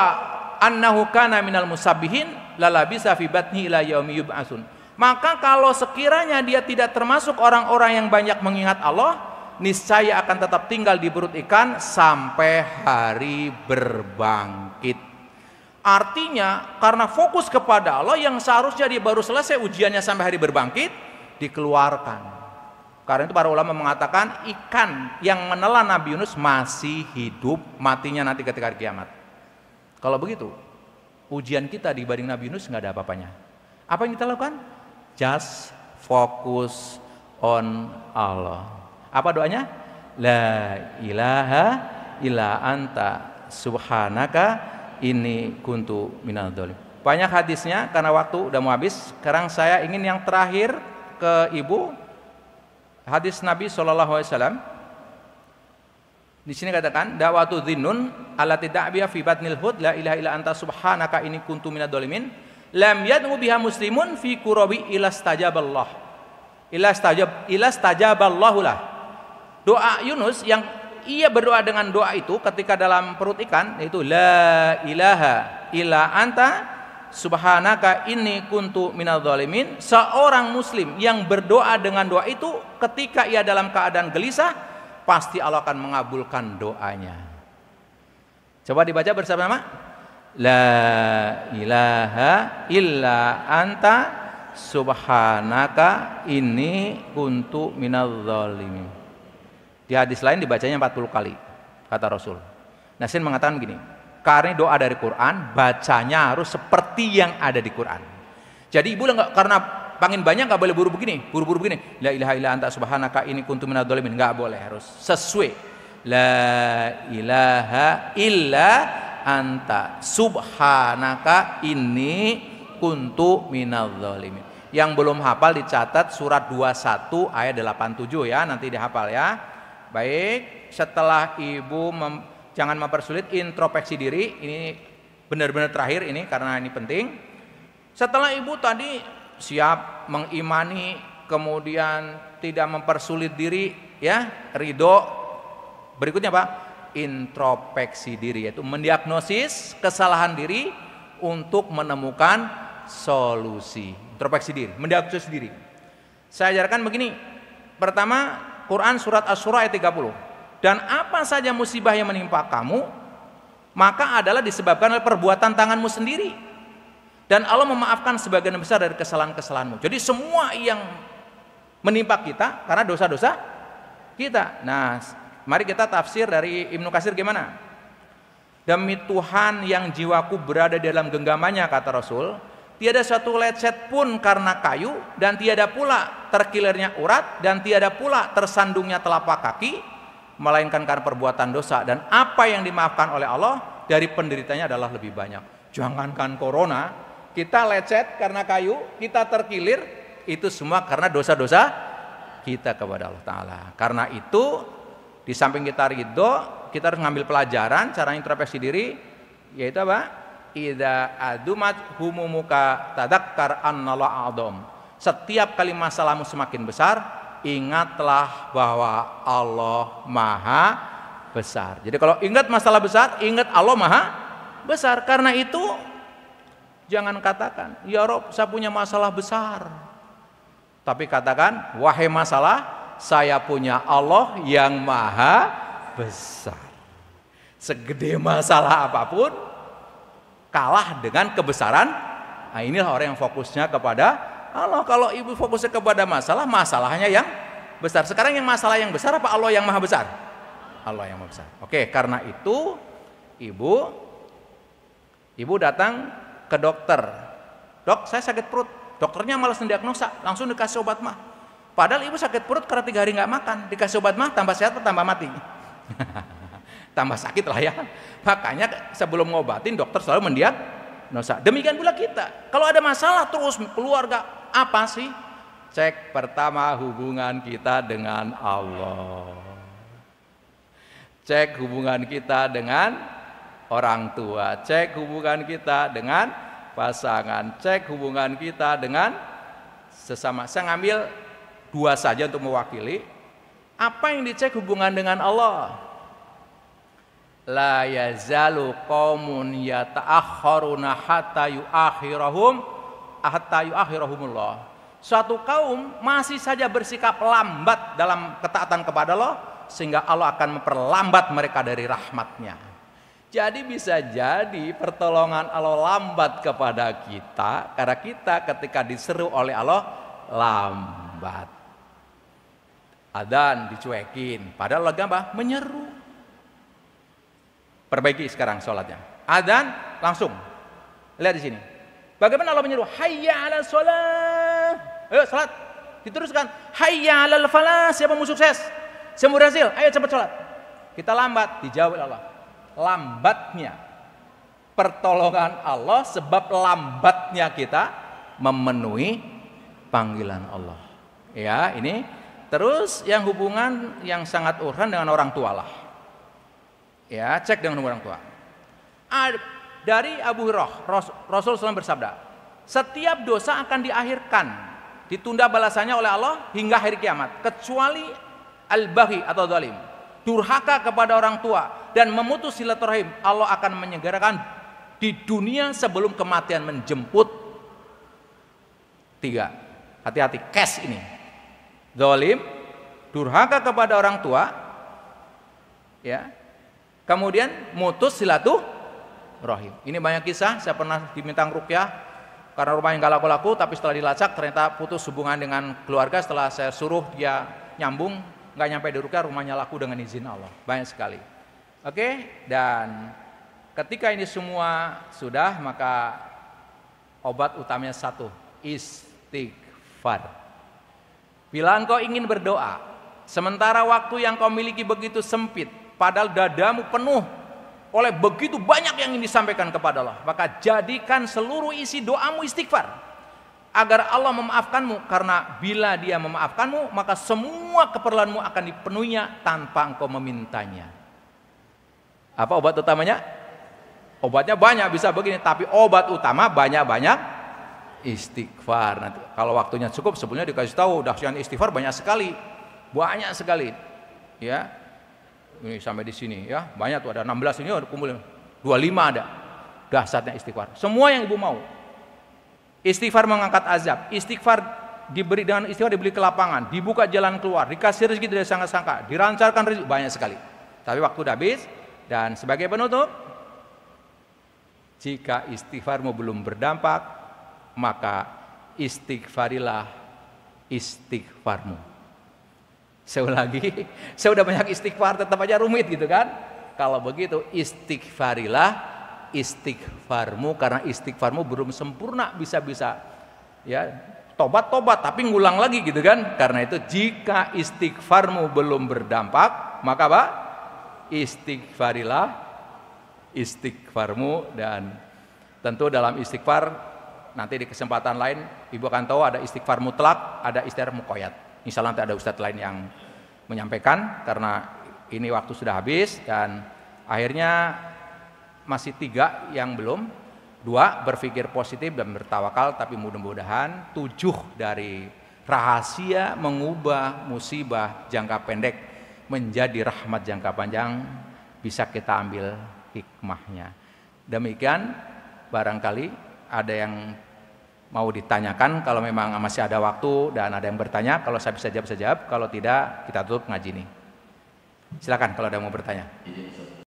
annahu kana minal musabbihin lalabisa fi batni ila yaumi yub'atsun. Maka kalau sekiranya dia tidak termasuk orang-orang yang banyak mengingat Allah, niscaya akan tetap tinggal di perut ikan sampai hari berbangkit. Artinya karena fokus kepada Allah yang seharusnya dia baru selesai ujiannya sampai hari berbangkit dikeluarkan. Karena itu para ulama mengatakan ikan yang menelan Nabi Yunus masih hidup, matinya nanti ketika hari kiamat. Kalau begitu, ujian kita dibanding Nabi Yunus nggak ada apa-apanya. Apa yang kita lakukan? Just focus on Allah. Apa doanya? La ilaha illa anta subhanaka ini kuntu minal dolim. Banyak hadisnya karena waktu udah mau habis. Sekarang saya ingin yang terakhir ke ibu hadis Nabi saw. Di sini katakan dakwatu dinun ala tidakbiya fi batnil hud la ilaha illa anta subhanaka ini kuntu minad dolimin lam yadu biha muslimun fi kurabi ila stajaballah ila stajab ila stajaballahu lah doa Yunus yang ia berdoa dengan doa itu ketika dalam perut ikan yaitu la ilaha illa anta subhanaka inni kuntu minal zalimin seorang muslim yang berdoa dengan doa itu ketika ia dalam keadaan gelisah pasti Allah akan mengabulkan doanya coba dibaca bersama-sama la ilaha illa anta subhanaka inni kuntu minal zalimin di hadis lain dibacanya 40 kali kata Rasul. Nasin mengatakan begini, karena doa dari Quran bacanya harus seperti yang ada di Quran. Jadi ibu nggak karena pangin banyak nggak boleh buru begini, buru-buru begini. La ilaha illa anta subhanaka ini kuntu dolimin Nggak boleh harus sesuai. La ilaha illa anta subhanaka ini kuntu minadzalimin. Yang belum hafal dicatat surat 21 ayat 87 ya, nanti dihafal ya. Baik, setelah ibu mem, jangan mempersulit introspeksi diri, ini benar-benar terakhir ini karena ini penting. Setelah ibu tadi siap mengimani, kemudian tidak mempersulit diri, ya, ridho. Berikutnya Pak, introspeksi diri yaitu mendiagnosis kesalahan diri untuk menemukan solusi. Introspeksi diri, mendiagnosis diri. Saya ajarkan begini. Pertama, Quran surat Asy-Syura ayat 30. Dan apa saja musibah yang menimpa kamu, maka adalah disebabkan oleh perbuatan tanganmu sendiri. Dan Allah memaafkan sebagian besar dari kesalahan-kesalahanmu. Jadi semua yang menimpa kita karena dosa-dosa kita. Nah, mari kita tafsir dari Ibnu Kasir gimana? Demi Tuhan yang jiwaku berada dalam genggamannya kata Rasul, tiada satu lecet pun karena kayu dan tiada pula terkilirnya urat dan tiada pula tersandungnya telapak kaki melainkan karena perbuatan dosa dan apa yang dimaafkan oleh Allah dari penderitanya adalah lebih banyak jangankan corona kita lecet karena kayu kita terkilir itu semua karena dosa-dosa kita kepada Allah Ta'ala karena itu di samping kita ridho kita harus ngambil pelajaran cara introspeksi diri yaitu apa idza adumat humumuka tadakkar annala adom. Setiap kali masalahmu semakin besar, ingatlah bahwa Allah Maha besar. Jadi kalau ingat masalah besar, ingat Allah Maha besar. Karena itu jangan katakan, "Ya Rob, saya punya masalah besar." Tapi katakan, "Wahai masalah, saya punya Allah yang Maha besar." Segede masalah apapun, kalah dengan kebesaran nah inilah orang yang fokusnya kepada Allah kalau ibu fokusnya kepada masalah masalahnya yang besar sekarang yang masalah yang besar apa Allah yang maha besar Allah yang maha besar oke karena itu ibu ibu datang ke dokter dok saya sakit perut dokternya malas mendiagnosa langsung dikasih obat mah padahal ibu sakit perut karena tiga hari nggak makan dikasih obat mah tambah sehat atau tambah mati tambah sakit lah ya. Makanya sebelum ngobatin dokter selalu nosa. Demikian pula kita. Kalau ada masalah terus keluarga apa sih? Cek pertama hubungan kita dengan Allah. Cek hubungan kita dengan orang tua, cek hubungan kita dengan pasangan, cek hubungan kita dengan sesama. Saya ngambil dua saja untuk mewakili. Apa yang dicek hubungan dengan Allah? la yazalu qaumun yata'akhkharuna hatta yuakhirahum hatta yuakhirahumullah. Suatu kaum masih saja bersikap lambat dalam ketaatan kepada Allah sehingga Allah akan memperlambat mereka dari rahmatnya. Jadi bisa jadi pertolongan Allah lambat kepada kita karena kita ketika diseru oleh Allah lambat. Adan dicuekin, padahal lega Menyeru. Perbaiki sekarang sholatnya. Adan langsung. Lihat di sini. Bagaimana Allah menyuruh? Hayya ala sholat. Ayo sholat. Diteruskan. Hayya ala falah. Siapa mau sukses? Siapa mau berhasil? Ayo cepat sholat. Kita lambat. Dijawab Allah. Lambatnya pertolongan Allah sebab lambatnya kita memenuhi panggilan Allah. Ya, ini terus yang hubungan yang sangat urgent dengan orang tua lah. Ya, cek dengan orang tua. Dari Abu Hurairah, Rasul SAW bersabda, setiap dosa akan diakhirkan, ditunda balasannya oleh Allah hingga hari kiamat, kecuali al bahi atau zalim. Durhaka kepada orang tua dan memutus silaturahim, Allah akan menyegerakan di dunia sebelum kematian menjemput. Tiga, hati-hati, cash ini. Zalim, durhaka kepada orang tua, ya Kemudian mutus silaturahim. Ini banyak kisah, saya pernah diminta rukyah karena rumahnya nggak laku-laku tapi setelah dilacak ternyata putus hubungan dengan keluarga setelah saya suruh dia nyambung nggak nyampe di rukyah rumahnya laku dengan izin Allah banyak sekali oke dan ketika ini semua sudah maka obat utamanya satu istighfar bila engkau ingin berdoa sementara waktu yang kau miliki begitu sempit padahal dadamu penuh oleh begitu banyak yang ingin disampaikan kepada Allah. Maka jadikan seluruh isi doamu istighfar agar Allah memaafkanmu karena bila dia memaafkanmu maka semua keperluanmu akan dipenuhinya tanpa engkau memintanya apa obat utamanya obatnya banyak bisa begini tapi obat utama banyak-banyak istighfar nanti kalau waktunya cukup sebelumnya dikasih tahu dahsyat istighfar banyak sekali banyak sekali ya ini sampai di sini ya, banyak tuh ada 16 ini ada oh, kumpul 25 ada. Dahsyatnya istighfar. Semua yang ibu mau. Istighfar mengangkat azab. Istighfar diberi dengan istighfar diberi ke lapangan, dibuka jalan keluar, dikasih rezeki tidak sangka-sangka, dirancarkan rezeki banyak sekali. Tapi waktu udah habis dan sebagai penutup jika istighfarmu belum berdampak, maka istighfarilah istighfarmu. Saya lagi, saya udah banyak istighfar tetap aja rumit gitu kan. Kalau begitu istighfarilah istighfarmu karena istighfarmu belum sempurna bisa-bisa ya tobat-tobat tapi ngulang lagi gitu kan karena itu jika istighfarmu belum berdampak maka apa istighfarilah istighfarmu dan tentu dalam istighfar nanti di kesempatan lain ibu akan tahu ada istighfar mutlak ada istighfar mukoyat Insya Allah nanti ada ustadz lain yang menyampaikan karena ini waktu sudah habis dan akhirnya masih tiga yang belum dua berpikir positif dan bertawakal tapi mudah-mudahan tujuh dari rahasia mengubah musibah jangka pendek menjadi rahmat jangka panjang bisa kita ambil hikmahnya demikian barangkali ada yang mau ditanyakan kalau memang masih ada waktu dan ada yang bertanya kalau saya bisa jawab saya jawab kalau tidak kita tutup ngaji ini silakan kalau ada yang mau bertanya. Iya, iya,